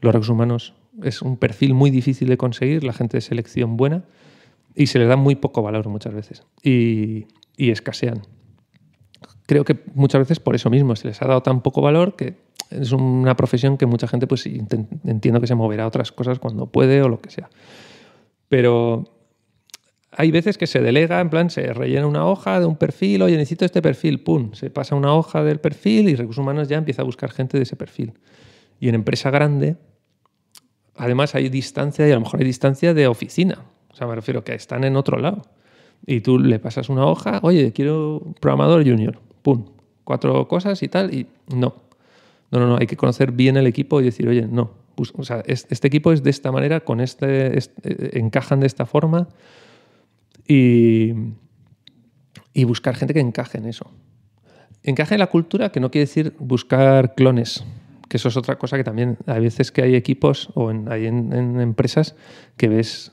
Los recursos humanos es un perfil muy difícil de conseguir, la gente de selección buena, y se le da muy poco valor muchas veces, y, escasean. Creo que muchas veces por eso mismo se les ha dado tan poco valor que es una profesión que mucha gente pues entiendo que se moverá a otras cosas cuando puede o lo que sea. Pero hay veces que se delega, en plan, se rellena una hoja de un perfil, oye, necesito este perfil, pum, se pasa una hoja del perfil y recursos humanos ya empieza a buscar gente de ese perfil. Y en empresa grande, además hay distancia y a lo mejor hay distancia de oficina. O sea, me refiero que están en otro lado. Y tú le pasas una hoja, oye, quiero programador junior, pum, cuatro cosas y tal, y no. No, no, no, hay que conocer bien el equipo y decir, oye, no, pues, o sea, este equipo es de esta manera, con este eh, encajan de esta forma y, buscar gente que encaje en eso. Encaje en la cultura, que no quiere decir buscar clones, que eso es otra cosa que también hay veces que hay equipos o en, hay en, empresas que ves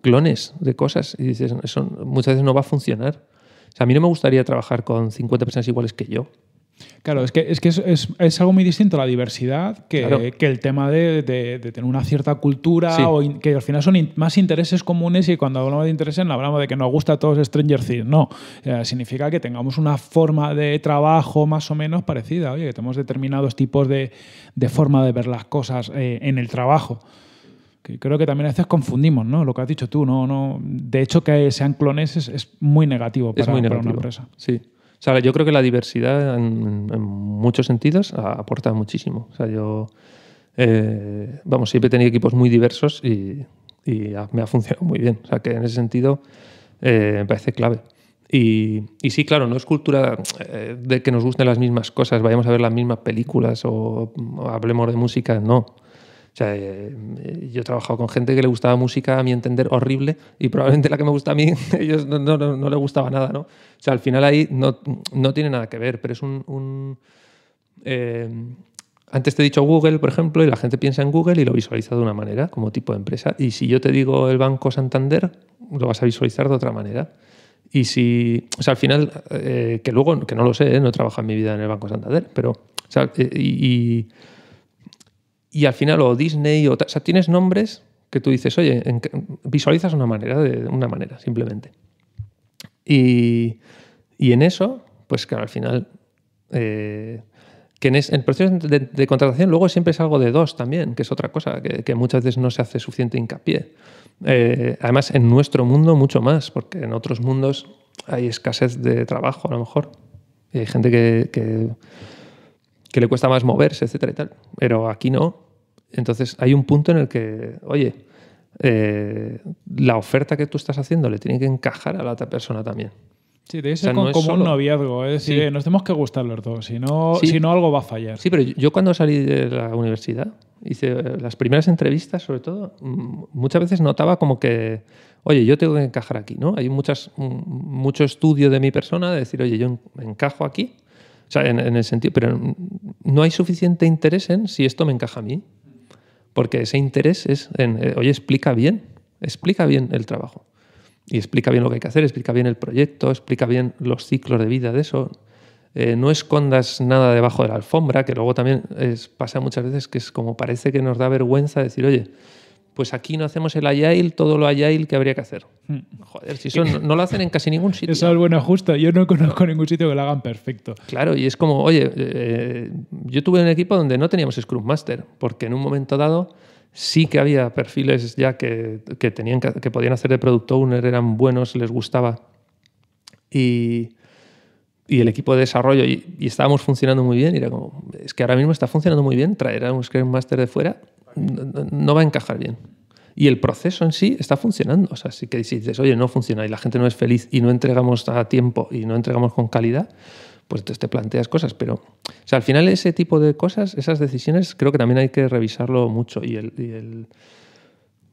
clones de cosas y dices, eso muchas veces no va a funcionar. a mí no me gustaría trabajar con 50 personas iguales que yo. Claro, es que es, que es, algo muy distinto la diversidad que, el tema de, tener una cierta cultura que al final son más intereses comunes y cuando hablamos de intereses no hablamos de que nos gusta a todos Stranger Things, no. Eh, significa que tengamos una forma de trabajo más o menos parecida, oye, que tenemos determinados tipos de, forma de ver las cosas eh, en el trabajo creo que también a veces confundimos, ¿no? Lo que has dicho tú, no, no. De hecho, que sean clones es, muy negativo para, es muy negativo. para una empresa. Sí. O sea, yo creo que la diversidad en, muchos sentidos aporta muchísimo. O sea, yo, eh, vamos, siempre he tenido equipos muy diversos y, me ha funcionado muy bien. O sea, que en ese sentido eh, me parece clave. Y, sí, claro, no es cultura eh, de que nos gusten las mismas cosas, vayamos a ver las mismas películas o hablemos de música, no sea, eh, eh, yo he trabajado con gente que le gustaba música, a mi entender, horrible, y probablemente la que me gusta a mí, ellos no, no, no, gustaba nada, ¿no? O sea, al final ahí no, no tiene nada que ver, pero es un... Eh, antes te he dicho Google, por ejemplo, y la gente piensa en Google y lo visualiza de una manera, como tipo de empresa. Y si yo te digo el Banco Santander, lo vas a visualizar de otra manera. Y si, o sea, al final, que luego, que no lo sé, no he trabajado en mi vida en el Banco Santander, pero, o sea, y y al final, o Disney, o, o sea, tienes nombres que tú dices, oye, en, visualizas una manera, de una manera, simplemente. Y, en eso, pues claro, al final, eh, que en, el proceso de, contratación luego siempre es algo de dos también, que es otra cosa, que, muchas veces no se hace suficiente hincapié. Eh, además, en nuestro mundo mucho más, porque en otros mundos hay escasez de trabajo a lo mejor. Y hay gente que, que, que le cuesta más moverse, etcétera y tal. Pero aquí no. Entonces hay un punto en el que, oye, eh, la oferta que tú estás haciendo le tiene que encajar a la otra persona también. Sí, debe ser como un noviazgo, es decir, eh, nos tenemos que gustar los dos, si no, si no algo va a fallar. Sí, pero yo cuando salí de la universidad, hice eh, las primeras entrevistas, sobre todo, mm, muchas veces notaba como que, oye, yo tengo que encajar aquí, ¿no? Hay muchas, mm, mucho estudio de mi persona de decir, oye, yo encajo aquí, o sea, en el sentido, pero no hay suficiente interés en si esto me encaja a mí porque ese interés es en, eh, oye, explica bien, explica bien el trabajo. Y explica bien lo que hay que hacer, explica bien el proyecto, explica bien los ciclos de vida de eso. Eh, no escondas nada debajo de la alfombra, que luego también es, pasa muchas veces que es como parece que nos da vergüenza decir, oye, pues aquí no hacemos el agile, todo lo agile que habría que hacer. Hmm. Joder, si eso no, lo hacen en casi ningún sitio. Eso es bueno justo. Yo no conozco ningún sitio que lo hagan perfecto. Claro, y es como, oye, eh, eh, yo tuve un equipo donde no teníamos Scrum Master, porque en un momento dado sí que había perfiles ya que, tenían que podían hacer de Product Owner, eran buenos, les gustaba. Y, y el equipo de desarrollo y, estábamos funcionando muy bien y era como, es que ahora mismo está funcionando muy bien, traer a un Scrum Master de fuera no, va a encajar bien. Y el proceso en sí está funcionando. O sea, que si dices, oye, no funciona y la gente no es feliz y no entregamos a tiempo y no entregamos con calidad, pues entonces te planteas cosas. Pero o al final ese tipo de cosas, esas decisiones, creo que también hay que revisarlo mucho y el,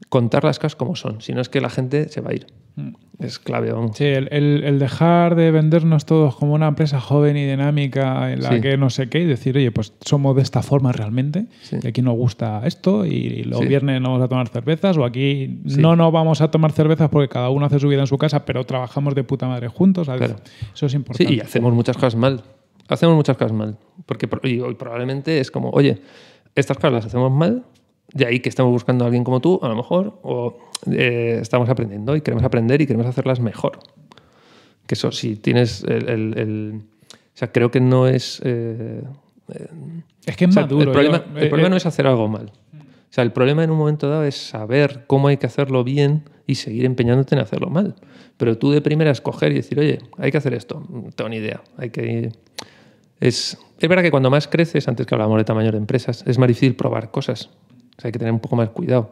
contar las cosas como son. Si no es que la gente se va a ir. Es clave. Sí, el, dejar de vendernos todos como una empresa joven y dinámica en la que no sé qué y decir, oye, pues somos de esta forma realmente, y aquí nos gusta esto y los viernes no vamos a tomar cervezas o aquí no no vamos a tomar cervezas porque cada uno hace su vida en su casa, pero trabajamos de puta madre juntos. Claro. Eso es importante. Sí, y hacemos muchas cosas mal. Hacemos muchas cosas mal. Porque hoy probablemente es como, oye, estas cosas las hacemos mal, de ahí que estamos buscando a alguien como tú, a lo mejor, o eh, estamos aprendiendo y queremos aprender y queremos hacerlas mejor. Que eso, si tienes el... el, o sea, creo que no es... Eh, eh, es que es El problema, el problema no es hacer algo mal. O sea, el problema en un momento dado es saber cómo hay que hacerlo bien y seguir empeñándote en hacerlo mal. Pero tú de primera escoger y decir, oye, hay que hacer esto, no mm, tengo ni idea. Hay que... Es, es verdad que cuando más creces, antes que hablamos de tamaño de empresas, es más difícil probar cosas. O sea, hay que tener un poco más cuidado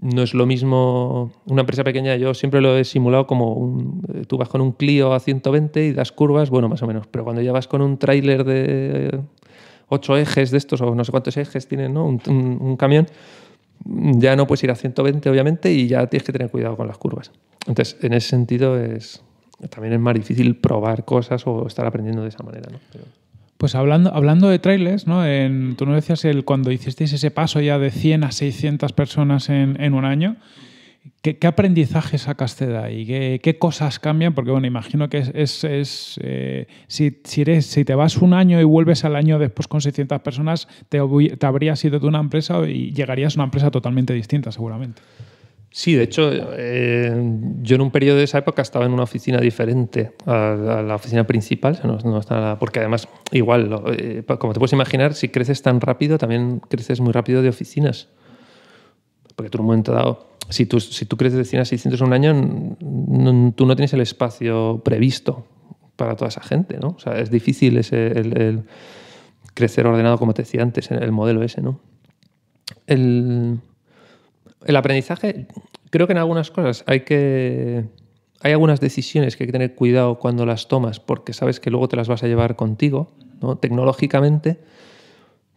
no es lo mismo una empresa pequeña, yo siempre lo he simulado como un, eh, tú vas con un Clio a 120 y das curvas, bueno, más o menos, pero cuando ya vas con un tráiler de ocho ejes de estos, o no sé cuántos ejes tienen, ¿no? Un, camión, ya no puedes ir a 120, obviamente, y ya tienes que tener cuidado con las curvas. Entonces, en ese sentido es... También es más difícil probar cosas o estar aprendiendo de esa manera. ¿no? Pues hablando, hablando de trailers, ¿no? En, tú no decías el, cuando hicisteis ese paso ya de 100 a 600 personas en, un año, ¿qué, qué aprendizaje sacaste de ahí? ¿Qué, cosas cambian? Porque, bueno, imagino que es, es, eh, si, eres, si, te vas un año y vuelves al año después con 600 personas, te, te habrías ido de una empresa y llegarías a una empresa totalmente distinta, seguramente. Sí, de hecho, eh, yo en un periodo de esa época estaba en una oficina diferente a, la oficina principal, porque además, igual, eh, como te puedes imaginar, si creces tan rápido, también creces muy rápido de oficinas. Porque tú en un momento dado, si tú, si tú creces de 100 a 600 en un año, tú no tienes el espacio previsto para toda esa gente, ¿no? O sea, es difícil el, el crecer ordenado, como te decía antes, el modelo ese, ¿no? El el aprendizaje, creo que en algunas cosas hay que. Hay algunas decisiones que hay que tener cuidado cuando las tomas porque sabes que luego te las vas a llevar contigo, ¿no? Tecnológicamente,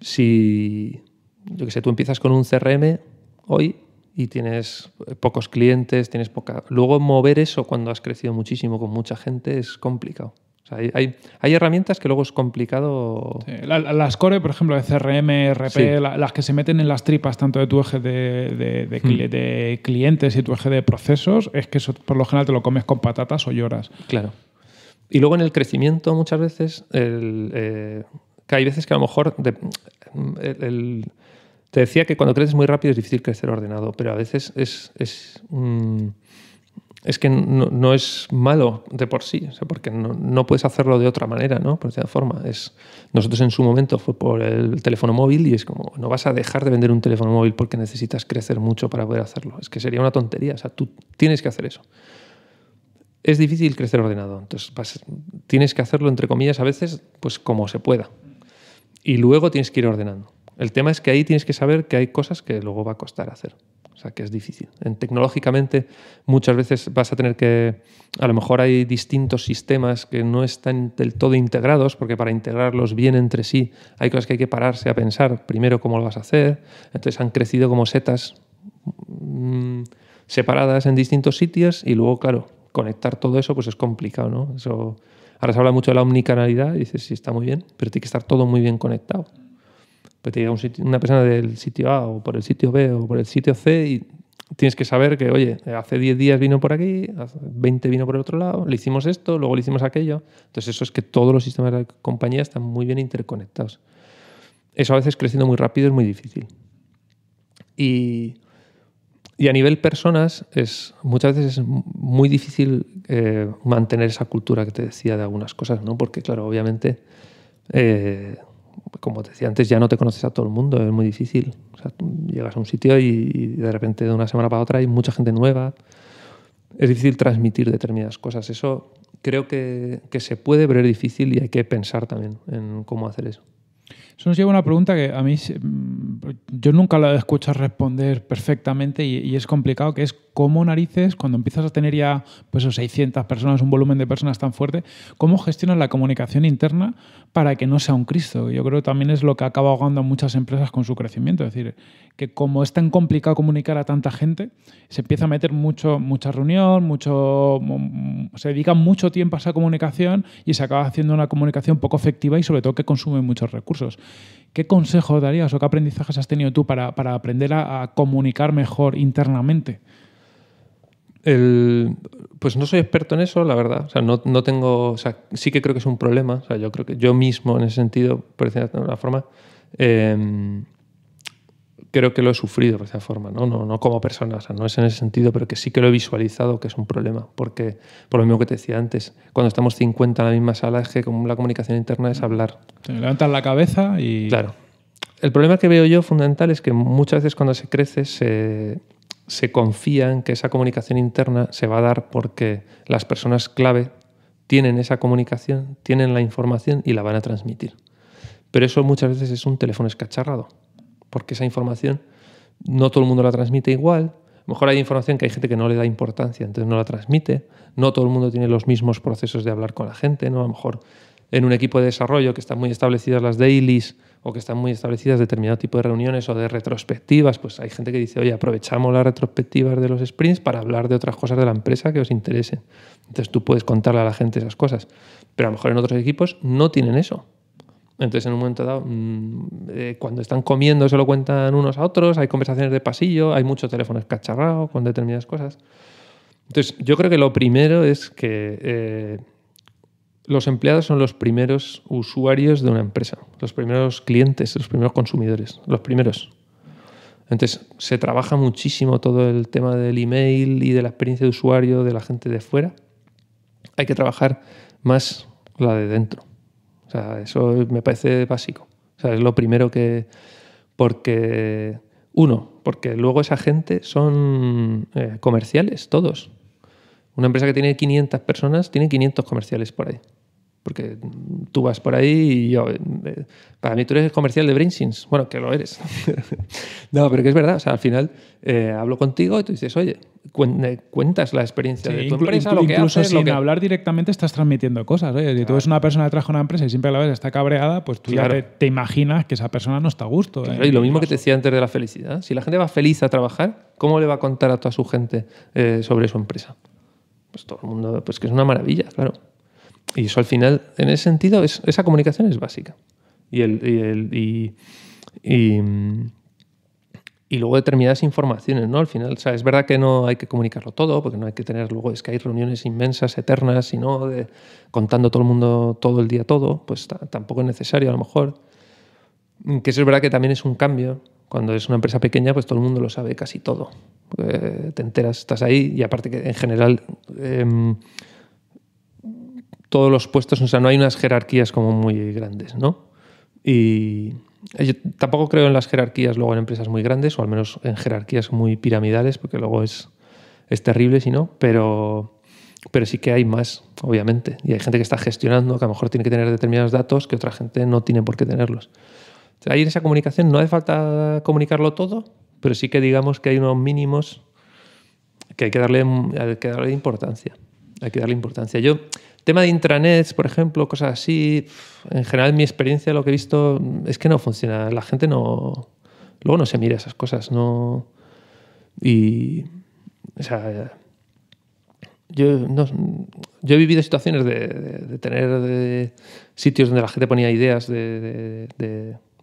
si, yo que sé, tú empiezas con un CRM hoy y tienes pocos clientes, tienes poca... Luego mover eso cuando has crecido muchísimo con mucha gente es complicado hay, herramientas que luego es complicado. las core, por ejemplo, de CRM, RP, las que se meten en las tripas tanto de tu eje hmm. de, clientes y tu eje de procesos, es que eso por lo general te lo comes con patatas o lloras. Claro. Y luego en el crecimiento, muchas veces, eh, que hay veces que a lo mejor te decía que cuando creces muy rápido es difícil crecer ordenado, pero a veces es. es mm, es que no, es malo de por sí, porque no, puedes hacerlo de otra manera, ¿no? Por cierta forma. Es, nosotros en su momento fue por el teléfono móvil y es como, no vas a dejar de vender un teléfono móvil porque necesitas crecer mucho para poder hacerlo. Es que sería una tontería, o sea, tú tienes que hacer eso. Es difícil crecer ordenado, entonces tienes que hacerlo, entre comillas, a veces, pues como se pueda. Y luego tienes que ir ordenando. El tema es que ahí tienes que saber que hay cosas que luego va a costar hacer. O sea, que es difícil. En, tecnológicamente muchas veces vas a tener que, a lo mejor hay distintos sistemas que no están del todo integrados, porque para integrarlos bien entre sí hay cosas que hay que pararse a pensar primero cómo lo vas a hacer. Entonces han crecido como setas mm, separadas en distintos sitios y luego, claro, conectar todo eso pues es complicado, ¿no? ahora se habla mucho de la omnicanalidad y dices, sí, está muy bien, pero tiene que estar todo muy bien conectado. Pues te llega una persona del sitio A o por el sitio B o por el sitio C y tienes que saber que, oye, hace 10 días vino por aquí, hace 20 vino por el otro lado, le hicimos esto, luego le hicimos aquello. Entonces, eso es que todos los sistemas de la compañía están muy bien interconectados. Eso a veces creciendo muy rápido es muy difícil. Y, y a nivel personas, es, muchas veces es muy difícil eh, mantener esa cultura que te decía de algunas cosas, ¿no? Porque, claro, obviamente. Eh, como te decía antes, ya no te conoces a todo el mundo, es muy difícil. llegas a un sitio y, de repente de una semana para otra hay mucha gente nueva. Es difícil transmitir determinadas cosas. Eso creo que, se puede, pero es difícil y hay que pensar también en cómo hacer eso. Eso nos lleva a una pregunta que a mí mm, yo nunca la he escuchado responder perfectamente y, y es complicado, que es cómo narices, cuando empiezas a tener ya pues, 600 personas, un volumen de personas tan fuerte, cómo gestionas la comunicación interna para que no sea un Cristo. Yo creo que también es lo que acaba ahogando a muchas empresas con su crecimiento. Es decir, que como es tan complicado comunicar a tanta gente, se empieza a meter mucho, mucha reunión, mucho, mm, mm, se dedica mucho tiempo a esa comunicación y se acaba haciendo una comunicación poco efectiva y sobre todo que consume muchos recursos. ¿Qué consejo darías o qué aprendizajes has tenido tú para, aprender a comunicar mejor internamente? El, pues no soy experto en eso, la verdad. O sea, no, tengo. O sea, sí que creo que es un problema. O sea, yo creo que yo mismo, en ese sentido, por decirlo de alguna forma, em, creo que lo he sufrido, por esa forma. ¿no? No, no como persona, o sea, no es en ese sentido, pero que sí que lo he visualizado que es un problema. Porque, por lo mismo que te decía antes, cuando estamos 50 en la misma sala, es que la comunicación interna es hablar. Te levantas la cabeza y. Claro. El problema que veo yo fundamental es que muchas veces cuando se crece se se confía en que esa comunicación interna se va a dar porque las personas clave tienen esa comunicación, tienen la información y la van a transmitir. Pero eso muchas veces es un teléfono escacharrado, porque esa información no todo el mundo la transmite igual. A lo mejor hay información que hay gente que no le da importancia, entonces no la transmite. No todo el mundo tiene los mismos procesos de hablar con la gente, ¿no? A lo mejor en un equipo de desarrollo que están muy establecidas las dailies, o que están muy establecidas determinado tipo de reuniones o de retrospectivas, pues hay gente que dice, oye, aprovechamos las retrospectivas de los sprints para hablar de otras cosas de la empresa que os interesen. Entonces tú puedes contarle a la gente esas cosas, pero a lo mejor en otros equipos no tienen eso. Entonces en un momento dado, mm, eh, cuando están comiendo se lo cuentan unos a otros, hay conversaciones de pasillo, hay muchos teléfonos cacharrados con determinadas cosas. Entonces yo creo que lo primero es que... Eh, los empleados son los primeros usuarios de una empresa, los primeros clientes, los primeros consumidores, los primeros. Entonces, se trabaja muchísimo todo el tema del email y de la experiencia de usuario de la gente de fuera. Hay que trabajar más la de dentro. O sea, eso me parece básico. O sea, es lo primero que... Porque, uno, porque luego esa gente son eh, comerciales, todos. Una empresa que tiene 500 personas tiene 500 comerciales por ahí. Porque tú vas por ahí y yo. Eh, para mí tú eres el comercial de Brainsins. Bueno, que lo eres. no, pero que es verdad. O sea, al final eh, hablo contigo y tú dices, oye, eh, cuentas la experiencia de tu empresa, lo que incluso sin hablar directamente estás transmitiendo cosas. Oye, si tú eres una persona que trabaja una empresa y siempre a la vez está cabreada, pues tú ya te, imaginas que esa persona no está a gusto. y lo mismo que te decía antes de la felicidad. Si la gente va feliz a trabajar, ¿cómo le va a contar a toda su gente sobre su empresa? pues todo el mundo, pues que es una maravilla, claro. Y eso al final, en ese sentido, esa comunicación es básica. Y, el, y, y, luego determinadas informaciones, ¿no? Al final, o sea, es verdad que no hay que comunicarlo todo, porque no hay que tener luego, es que hay reuniones inmensas, eternas, y no de, contando todo el mundo todo el día todo, pues tampoco es necesario a lo mejor. Que eso es verdad que también es un cambio, cuando es una empresa pequeña, pues todo el mundo lo sabe casi todo. Eh, te enteras, estás ahí y aparte que en general em, todos los puestos, o sea, no hay unas jerarquías como muy grandes, ¿no? Y eh, yo tampoco creo en las jerarquías luego en empresas muy grandes, o al menos en jerarquías muy piramidales, porque luego es, es terrible si no, pero, pero sí que hay más, obviamente. Y hay gente que está gestionando, que a lo mejor tiene que tener determinados datos que otra gente no tiene por qué tenerlos. Ahí en esa comunicación no hace falta comunicarlo todo, pero sí que digamos que hay unos mínimos que hay que darle, que darle importancia. Hay que darle importancia. Yo, tema de intranets, por ejemplo, cosas así, en general mi experiencia lo que he visto es que no funciona. La gente no... Luego no se mira esas cosas, no... Y... O sea, yo, he vivido situaciones de, tener sitios donde la gente ponía ideas de,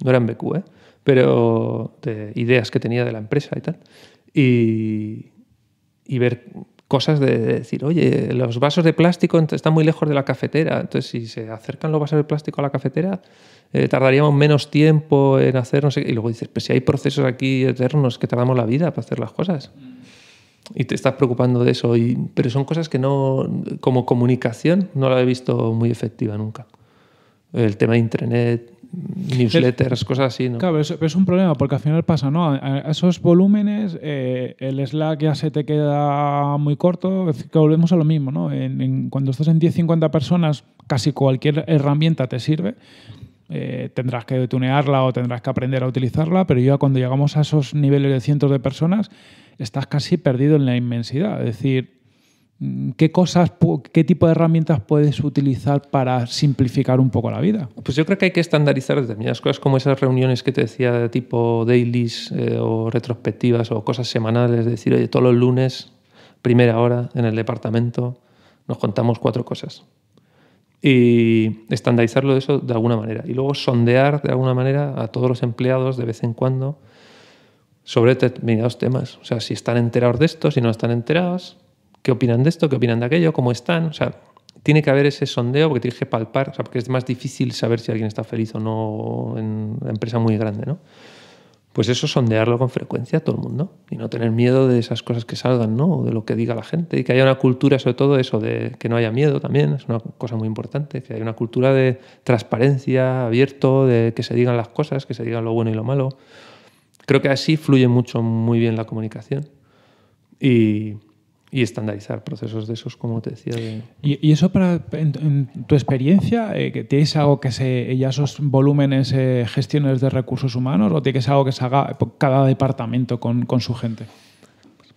no eran BQ, ¿eh? pero de ideas que tenía de la empresa y tal. Y, ver cosas de, decir, oye, los vasos de plástico están muy lejos de la cafetera, entonces si se acercan los vasos de plástico a la cafetera, eh, tardaríamos menos tiempo en hacer, no sé, y luego dices, pues si hay procesos aquí eternos que tardamos la vida para hacer las cosas. Mm. Y te estás preocupando de eso, y, pero son cosas que no, como comunicación, no la he visto muy efectiva nunca el tema de Internet, newsletters, cosas así. ¿no? Claro, es, es un problema porque al final pasa, ¿no? A, esos volúmenes, eh, el Slack ya se te queda muy corto, es que volvemos a lo mismo, ¿no? cuando estás en 10, 50 personas, casi cualquier herramienta te sirve. Eh, tendrás que tunearla o tendrás que aprender a utilizarla, pero ya cuando llegamos a esos niveles de cientos de personas, estás casi perdido en la inmensidad. Es decir, Mm, ¿Qué cosas, qué tipo de herramientas puedes utilizar para simplificar un poco la vida? Pues yo creo que hay que estandarizar determinadas cosas, como esas reuniones que te decía de tipo dailies eh, o retrospectivas o cosas semanales, es decir, oye, todos los lunes, primera hora, en el departamento, nos contamos cuatro cosas. Y estandarizarlo de eso de alguna manera. Y luego sondear de alguna manera a todos los empleados de vez en cuando sobre determinados temas. O sea, si están enterados de esto, si no están enterados qué opinan de esto, qué opinan de aquello, cómo están. O sea, tiene que haber ese sondeo porque tienes que palpar, o sea, porque es más difícil saber si alguien está feliz o no en una empresa muy grande, ¿no? Pues eso, sondearlo con frecuencia a todo el mundo y no tener miedo de esas cosas que salgan, ¿no? O de lo que diga la gente y que haya una cultura, sobre todo eso, de que no haya miedo también, es una cosa muy importante, que haya una cultura de transparencia, abierto, de que se digan las cosas, que se digan lo bueno y lo malo. Creo que así fluye mucho, muy bien la comunicación. Y, y estandarizar procesos de esos, como te decía. ¿Y, eso para en, tu experiencia, eh, ¿tienes algo que se, ya esos volúmenes, eh, gestiones de recursos humanos, o ser algo que se haga cada departamento con, su gente?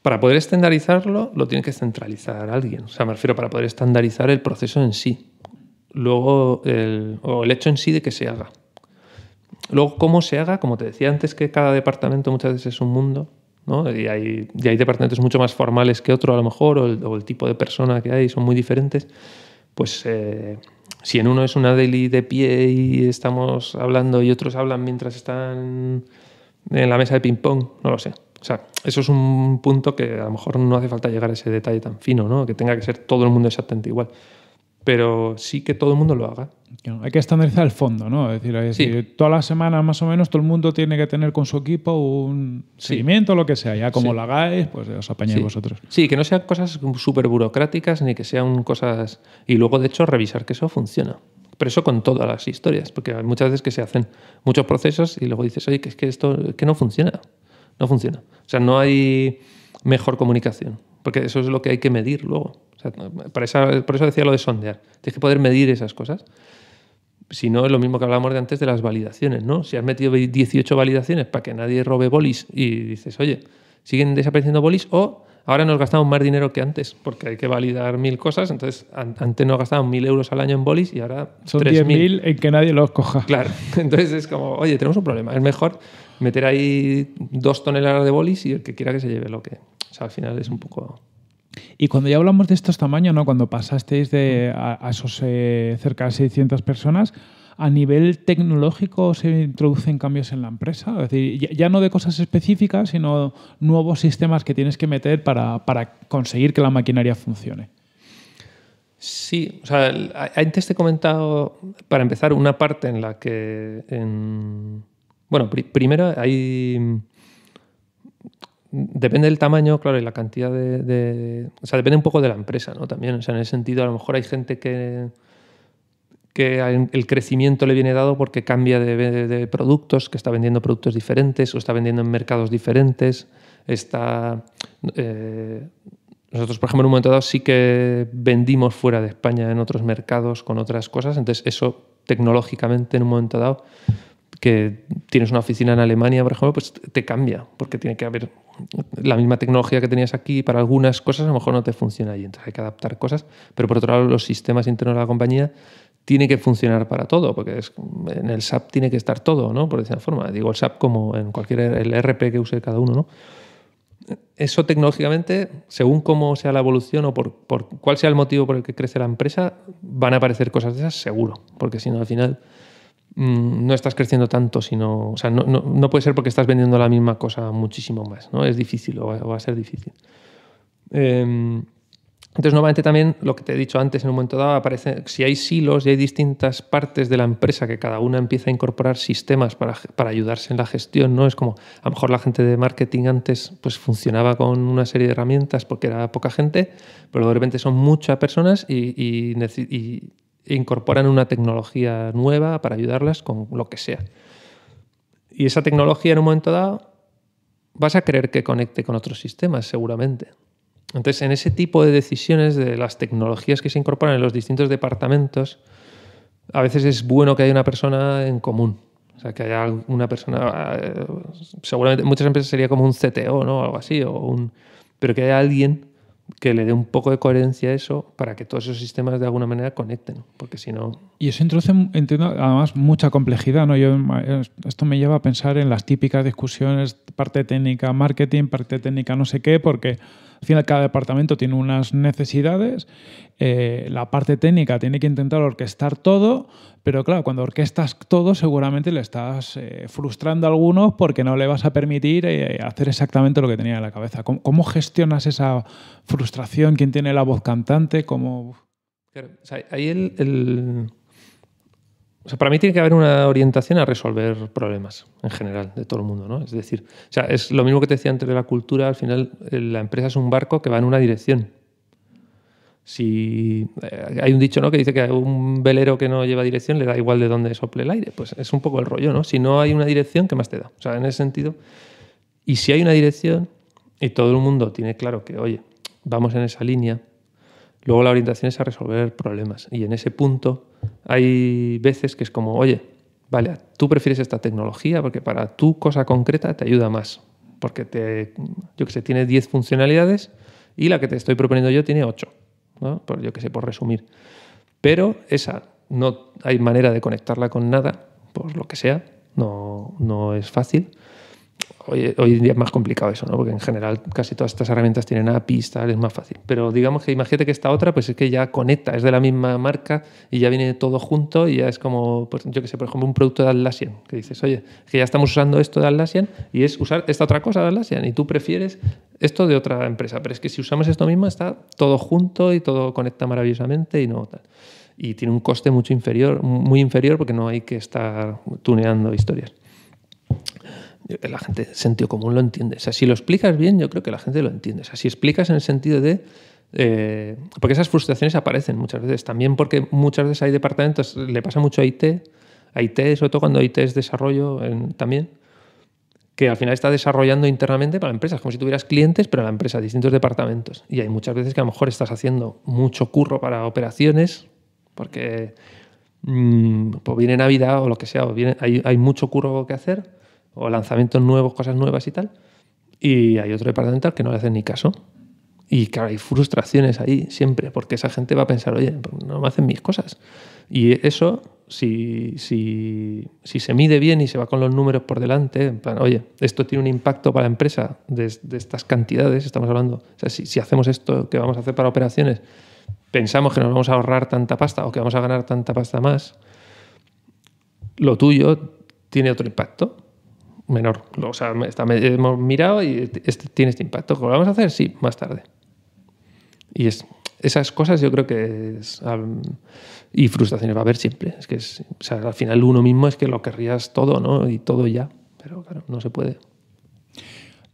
Para poder estandarizarlo, lo tiene que centralizar alguien. O sea, me refiero para poder estandarizar el proceso en sí. Luego, el, el hecho en sí de que se haga. Luego, cómo se haga, como te decía antes, que cada departamento muchas veces es un mundo, y hay, departamentos mucho más formales que otro a lo mejor, o el, tipo de persona que hay son muy diferentes, pues eh, si en uno es una daily de pie y estamos hablando y otros hablan mientras están en la mesa de ping-pong, no lo sé. O sea, eso es un punto que a lo mejor no hace falta llegar a ese detalle tan fino, que tenga que ser todo el mundo exactamente igual pero sí que todo el mundo lo haga. Hay que estandarizar el fondo, ¿no? Es decir, todas las semanas más o menos todo el mundo tiene que tener con su equipo un seguimiento lo que sea. Ya como lo hagáis, pues os apañáis vosotros. Sí, que no sean cosas súper burocráticas ni que sean cosas... Y luego, de hecho, revisar que eso funciona. Pero eso con todas las historias, porque hay muchas veces que se hacen muchos procesos y luego dices, oye, que es que esto que no funciona. No funciona. O sea, no hay mejor comunicación, porque eso es lo que hay que medir luego por eso decía lo de sondear. Tienes que poder medir esas cosas. Si no, es lo mismo que hablábamos de antes de las validaciones, ¿no? Si has metido 18 validaciones para que nadie robe bolis y dices, oye, siguen desapareciendo bolis o ahora nos gastamos más dinero que antes porque hay que validar mil cosas. Entonces, antes nos gastábamos mil euros al año en bolis y ahora son 10.000 en que nadie los coja. Claro, entonces es como, oye, tenemos un problema. Es mejor meter ahí dos toneladas de bolis y el que quiera que se lleve lo que. O sea, al final es un poco. Y cuando ya hablamos de estos tamaños, ¿no? cuando pasasteis de a, esos eh, cerca de 600 personas, ¿a nivel tecnológico se introducen cambios en la empresa? Es decir, ya, no de cosas específicas, sino nuevos sistemas que tienes que meter para, conseguir que la maquinaria funcione. Sí, o sea, antes te he comentado, para empezar, una parte en la que... bueno, primero hay depende del tamaño, claro, y la cantidad de, O sea, depende un poco de la empresa, ¿no? También, o sea, en ese sentido, a lo mejor hay gente que, que el crecimiento le viene dado porque cambia de, productos, que está vendiendo productos diferentes o está vendiendo en mercados diferentes, está... Eh, nosotros, por ejemplo, en un momento dado sí que vendimos fuera de España en otros mercados con otras cosas, entonces eso tecnológicamente en un momento dado que tienes una oficina en Alemania, por ejemplo, pues te cambia, porque tiene que haber la misma tecnología que tenías aquí para algunas cosas, a lo mejor no te funciona allí, entonces hay que adaptar cosas, pero por otro lado los sistemas internos de la compañía tiene que funcionar para todo, porque en el SAP tiene que estar todo, ¿no? Por decir forma, digo el SAP como en cualquier el RP que use cada uno, ¿no? Eso tecnológicamente, según cómo sea la evolución o por, por cuál sea el motivo por el que crece la empresa, van a aparecer cosas de esas seguro, porque si no al final Mm, no estás creciendo tanto, sino, o sea, no, puede ser porque estás vendiendo la misma cosa muchísimo más, ¿no? Es difícil o va, a ser difícil. Em, entonces, nuevamente también lo que te he dicho antes, en un momento dado, aparece, si hay silos y hay distintas partes de la empresa que cada una empieza a incorporar sistemas para, ayudarse en la gestión, ¿no? Es como, a lo mejor la gente de marketing antes pues, funcionaba con una serie de herramientas porque era poca gente, pero de repente son muchas personas y incorporan una tecnología nueva para ayudarlas con lo que sea. Y esa tecnología en un momento dado vas a querer que conecte con otros sistemas, seguramente. Entonces, en ese tipo de decisiones de las tecnologías que se incorporan en los distintos departamentos, a veces es bueno que haya una persona en común. O sea, que haya una persona, eh, seguramente muchas empresas sería como un CTO, ¿no? Algo así, o un, pero que haya alguien que le dé un poco de coherencia a eso para que todos esos sistemas de alguna manera conecten, porque si no... Y eso introduce, además mucha complejidad, ¿no? Yo, esto me lleva a pensar en las típicas discusiones, parte técnica, marketing, parte técnica, no sé qué, porque cada departamento tiene unas necesidades, eh, la parte técnica tiene que intentar orquestar todo, pero claro, cuando orquestas todo seguramente le estás eh, frustrando a algunos porque no le vas a permitir eh, hacer exactamente lo que tenía en la cabeza. ¿Cómo, gestionas esa frustración? ¿Quién tiene la voz cantante? ahí el o sea, para mí tiene que haber una orientación a resolver problemas en general de todo el mundo, ¿no? Es decir, o sea, es lo mismo que te decía antes de la cultura, al final eh, la empresa es un barco que va en una dirección. Si eh, hay un dicho, ¿no? que dice que un velero que no lleva dirección le da igual de dónde sople el aire, pues es un poco el rollo, ¿no? Si no hay una dirección, ¿qué más te da? O sea, en ese sentido, y si hay una dirección y todo el mundo tiene claro que, oye, vamos en esa línea, luego la orientación es a resolver problemas y en ese punto hay veces que es como, oye, vale, tú prefieres esta tecnología porque para tu cosa concreta te ayuda más. Porque yo que sé, tiene 10 funcionalidades y la que te estoy proponiendo yo tiene 8. Por, yo que sé, por resumir. Pero esa no hay manera de conectarla con nada, por lo que sea, no es fácil hoy, en día es más complicado eso, ¿no? Porque en general casi todas estas herramientas tienen APIs, tal, es más fácil. Pero digamos que imagínate que esta otra, pues es que ya conecta, es de la misma marca y ya viene todo junto y ya es como, pues, yo que sé, por ejemplo, un producto de Atlassian, que dices, oye, que ya estamos usando esto de Atlassian y es usar esta otra cosa de Atlassian y tú prefieres esto de otra empresa. Pero es que si usamos esto mismo está todo junto y todo conecta maravillosamente y no tal y tiene un coste mucho inferior, muy inferior porque no hay que estar tuneando historias. Eh, la gente sentido común lo entiende. O sea, si lo explicas bien, yo creo que la gente lo entiende. O sea, si explicas en el sentido de... Eh, porque esas frustraciones aparecen muchas veces. También porque muchas veces hay departamentos, le pasa mucho a IT, a IT, sobre todo cuando IT es desarrollo también, que al final está desarrollando internamente para empresas, como si tuvieras clientes, pero en la empresa, distintos departamentos. Y hay muchas veces que a lo mejor estás haciendo mucho curro para operaciones, porque mm, pues viene Navidad o lo que sea, hay mucho curro que hacer o lanzamientos nuevos, cosas nuevas y tal. Y hay otro departamento que no le hacen ni caso. Y claro, hay frustraciones ahí siempre, porque esa gente va a pensar, oye, pues no me hacen mis cosas. Y eso, si, si, si se mide bien y se va con los números por delante, oye, esto tiene un impacto para la empresa de, estas cantidades, estamos hablando, o sea, si, si hacemos esto que vamos a hacer para operaciones, pensamos que nos vamos a ahorrar tanta pasta o que vamos a ganar tanta pasta más, lo tuyo tiene otro impacto menor. O sea, hemos mirado y este, este tiene este impacto. ¿Lo vamos a hacer? Sí, más tarde. Y es, esas cosas yo creo que y frustraciones va a haber siempre. Es que es, o sea, al final uno mismo es que lo querrías todo, ¿no? Y todo ya. Pero claro, no se puede.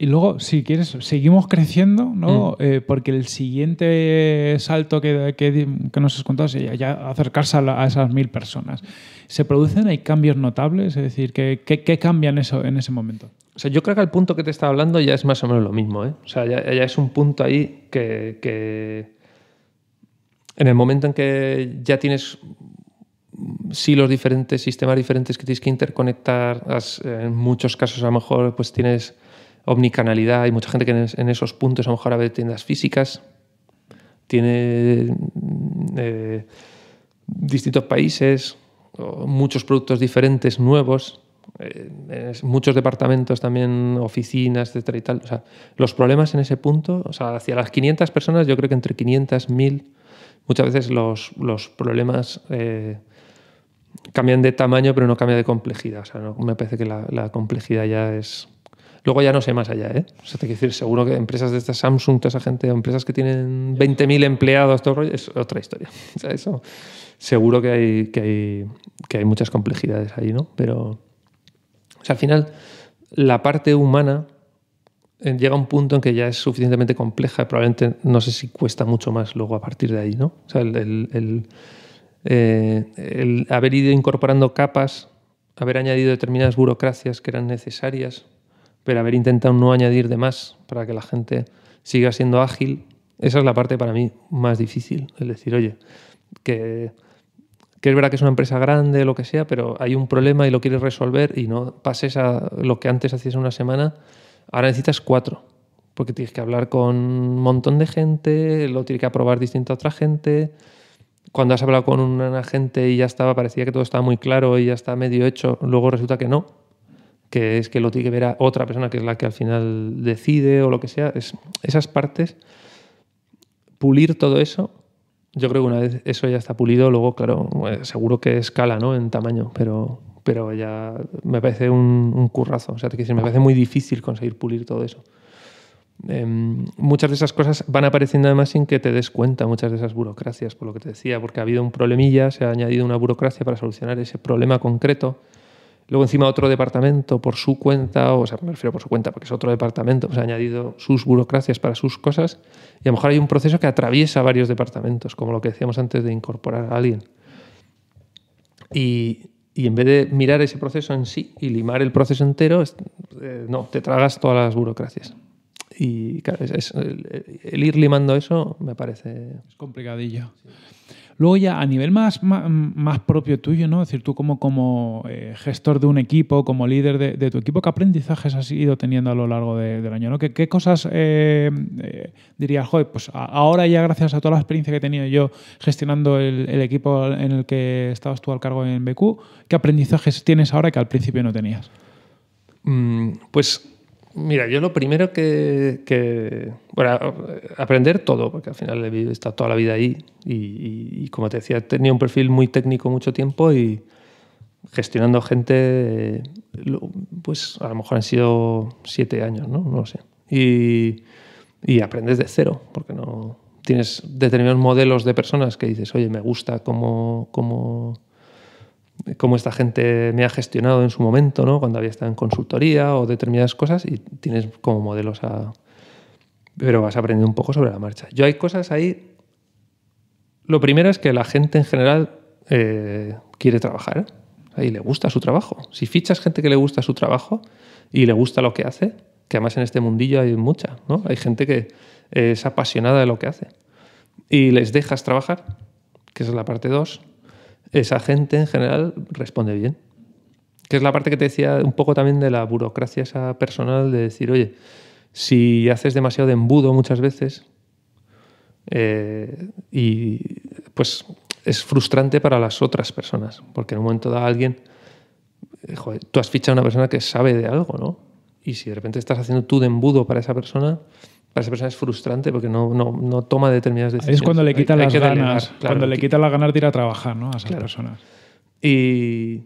Y luego, si quieres, seguimos creciendo, ¿no? Mm. Eh, porque el siguiente salto que, nos has contado sería ya acercarse a, esas mil personas. ¿Se producen? ¿Hay cambios notables? Es decir, ¿qué, qué, cambia eso, en ese momento? yo creo que el punto que te estaba hablando ya es más o menos lo mismo, ¿eh? O sea, ya, es un punto ahí que, En el momento en que ya tienes sí los diferentes sistemas diferentes que tienes que interconectar, en muchos casos a lo mejor pues tienes omnicanalidad, hay mucha gente que en, esos puntos a lo mejor abre tiendas físicas, tiene mm, eh, distintos países, muchos productos diferentes, nuevos, eh, muchos departamentos también, oficinas, etcétera y tal. los problemas en ese punto, o sea, hacia las 500 personas, yo creo que entre 500, 1000, muchas veces los, problemas eh, cambian de tamaño, pero no cambia de complejidad. me parece que la complejidad ya es Luego ya no sé más allá, ¿eh? O sea, decir, seguro que empresas de esta Samsung, toda esa gente, empresas que tienen 20.000 empleados, todo rollo, es otra historia. eso seguro que hay, que hay, muchas complejidades ahí, ¿no? Pero, al final, la parte humana eh, llega a un punto en que ya es suficientemente compleja, probablemente no sé si cuesta mucho más luego a partir de ahí, ¿no? Eh, el haber ido incorporando capas, haber añadido determinadas burocracias que eran necesarias pero haber intentado no añadir de más para que la gente siga siendo ágil, esa es la parte para mí más difícil, es decir, oye, que, que es verdad que es una empresa grande, lo que sea, pero hay un problema y lo quieres resolver y no pases a lo que antes hacías una semana, ahora necesitas cuatro, porque tienes que hablar con un montón de gente, lo tienes que aprobar distinta a otra gente. Cuando has hablado con una gente y ya estaba, parecía que todo estaba muy claro y ya está medio hecho, luego resulta que no, que es que lo tiene que ver a otra persona que es la que al final decide o lo que sea, es, esas partes, pulir todo eso, yo creo que una vez eso ya está pulido, luego, claro, eh, seguro que escala ¿no? en tamaño, pero, pero ya me parece un, currazo, o sea, decir, me parece muy difícil conseguir pulir todo eso. Em, muchas de esas cosas van apareciendo además sin que te des cuenta, muchas de esas burocracias, por lo que te decía, porque ha habido un problemilla, se ha añadido una burocracia para solucionar ese problema concreto Luego encima otro departamento por su cuenta, o sea, me refiero por su cuenta porque es otro departamento, pues ha añadido sus burocracias para sus cosas y a lo mejor hay un proceso que atraviesa varios departamentos, como lo que decíamos antes de incorporar a alguien. Y, y en vez de mirar ese proceso en sí y limar el proceso entero, eh, no, te tragas todas las burocracias. Y claro, es, el, ir limando eso me parece... Es complicadillo. Luego ya a nivel más, más, propio tuyo, ¿no? decir, tú como, como eh, gestor de un equipo, como líder de, tu equipo, ¿qué aprendizajes has ido teniendo a lo largo del año? ¿Qué, cosas eh, eh, dirías, joder, pues ahora ya gracias a toda la experiencia que he tenido yo gestionando el, equipo en el que estabas tú al cargo en BQ, ¿qué aprendizajes tienes ahora que al principio no tenías? Mm, pues Mira, yo lo primero que, Bueno, aprender todo, porque al final he estado toda la vida ahí y, como te decía, tenía un perfil muy técnico mucho tiempo y gestionando gente, pues a lo mejor han sido siete años, ¿no? No lo sé. Y, aprendes de cero, porque no... Tienes determinados modelos de personas que dices, oye, me gusta cómo, cómo cómo esta gente me ha gestionado en su momento, ¿no? cuando había estado en consultoría o determinadas cosas y tienes como modelos a... Pero vas aprendiendo un poco sobre la marcha. Yo hay cosas ahí... Lo primero es que la gente en general eh, quiere trabajar ahí ¿eh? y le gusta su trabajo. Si fichas gente que le gusta su trabajo y le gusta lo que hace, que además en este mundillo hay mucha, ¿no? Hay gente que es apasionada de lo que hace. Y les dejas trabajar, que es la parte 2 esa gente en general responde bien. Que es la parte que te decía un poco también de la burocracia esa personal de decir, oye, si haces demasiado de embudo muchas veces, eh, y pues es frustrante para las otras personas, porque en un momento da alguien, eh, tú has fichado a una persona que sabe de algo, ¿no? Y si de repente estás haciendo tú de embudo para esa persona, para esa persona es frustrante porque no, no, no toma determinadas decisiones. Es cuando le quita la las ganas, cuando le quita la ganas de ir a trabajar, ¿no? A esas personas. Y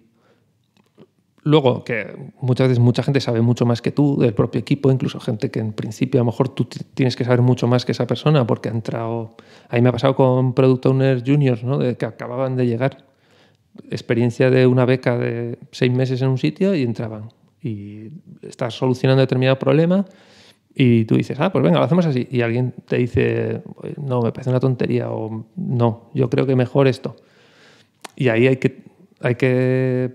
luego, que muchas veces mucha gente sabe mucho más que tú, del propio equipo, incluso gente que en principio a lo mejor tú tienes que saber mucho más que esa persona porque ha entrado... Ahí me ha pasado con Product Owners Juniors, ¿no? De que acababan de llegar. Experiencia de una beca de seis meses en un sitio y entraban. Y estás solucionando determinado problema y tú dices, ah, pues venga, lo hacemos así. Y alguien te dice, pues no, me parece una tontería o no, yo creo que mejor esto. Y ahí hay que, hay que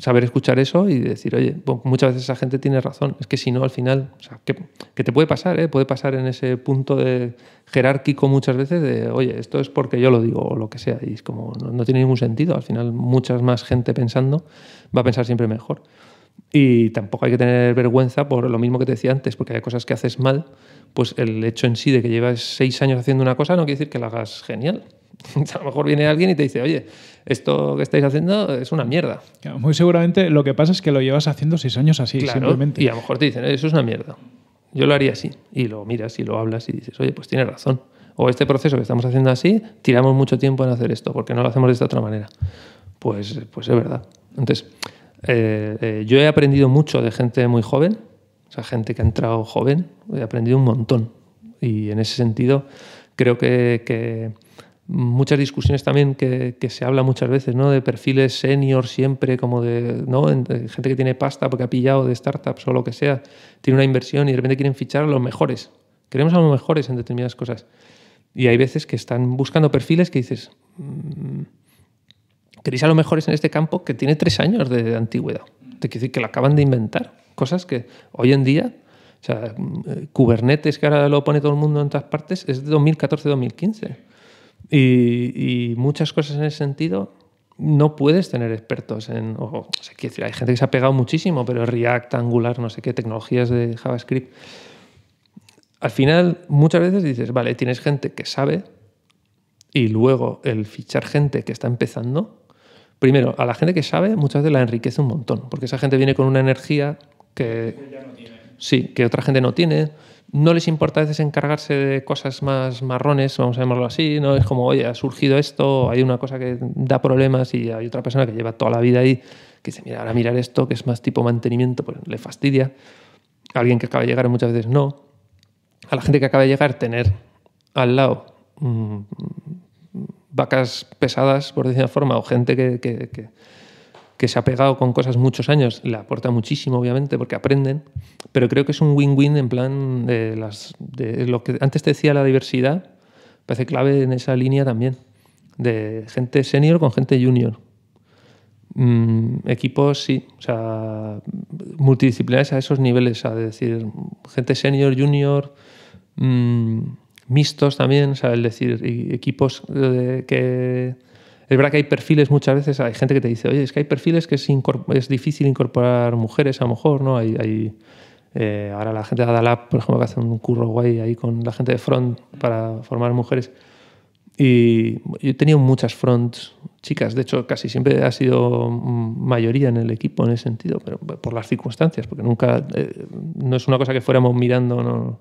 saber escuchar eso y decir, oye, muchas veces esa gente tiene razón. Es que si no, al final, que, te puede pasar, ¿eh? puede pasar en ese punto de jerárquico muchas veces de, oye, esto es porque yo lo digo o lo que sea. Y es como, no, tiene ningún sentido. Al final, muchas más gente pensando va a pensar siempre mejor. Y tampoco hay que tener vergüenza por lo mismo que te decía antes, porque hay cosas que haces mal, pues el hecho en sí de que llevas seis años haciendo una cosa no quiere decir que la hagas genial. A lo mejor viene alguien y te dice, oye, esto que estáis haciendo es una mierda. muy seguramente lo que pasa es que lo llevas haciendo seis años así, simplemente. Y a lo mejor te dicen, eso es una mierda. Yo lo haría así. Y lo miras y lo hablas y dices, oye, pues tienes razón. O este proceso que estamos haciendo así, tiramos mucho tiempo en hacer esto, porque no lo hacemos de esta otra manera. Pues, pues es verdad. Entonces, eh, eh, yo he aprendido mucho de gente muy joven, o sea, gente que ha entrado joven, he aprendido un montón. Y en ese sentido, creo que, muchas discusiones también que, se habla muchas veces, ¿no? De perfiles senior siempre, como de, eh, Gente que tiene pasta porque ha pillado de startups o lo que sea, tiene una inversión y de repente quieren fichar a los mejores. Queremos a los mejores en determinadas cosas. Y hay veces que están buscando perfiles que dices, mm, queréis a lo mejor es en este campo que tiene tres años de, antigüedad. Te quiero decir que lo acaban de inventar. Cosas que hoy en día, o sea, mm, Kubernetes, que ahora lo pone todo el mundo en todas partes, es de 2014-2015. Y, muchas cosas en ese sentido no puedes tener expertos en. O, decir, hay gente que se ha pegado muchísimo, pero React, Angular, no sé qué, tecnologías de JavaScript. Al final, muchas veces dices, vale, tienes gente que sabe, y luego el fichar gente que está empezando Primero, a la gente que sabe muchas veces la enriquece un montón, porque esa gente viene con una energía que... Sí, que otra gente no tiene. No les importa a veces encargarse de cosas más marrones, vamos a llamarlo así, ¿no? Es como, oye, ha surgido esto, hay una cosa que da problemas y hay otra persona que lleva toda la vida ahí que dice, mira, ahora mirar esto, que es más tipo mantenimiento, pues le fastidia. alguien que acaba de llegar muchas veces no. A la gente que acaba de llegar, tener al lado mm, vacas pesadas, por decir una forma, o gente que, se ha pegado con cosas muchos años, le aporta muchísimo, obviamente, porque aprenden, pero creo que es un win-win en plan de, las, lo que antes te decía la diversidad, parece clave en esa línea también, de gente senior con gente junior. Mm, equipos, sí, o sea, multidisciplinares a esos niveles, a decir, gente senior, junior. Mm, mixtos también, o es decir, equipos eh, que... Es verdad que hay perfiles muchas veces, hay gente que te dice, oye, es que hay perfiles que es, difícil incorporar mujeres a lo mejor, ¿no? Hay, eh, ahora la gente de Adalab, por ejemplo, que hace un curro guay ahí con la gente de front para formar mujeres. Y yo he tenido muchas fronts chicas, de hecho casi siempre ha sido mayoría en el equipo en ese sentido, pero por las circunstancias, porque nunca, eh, no es una cosa que fuéramos mirando, no,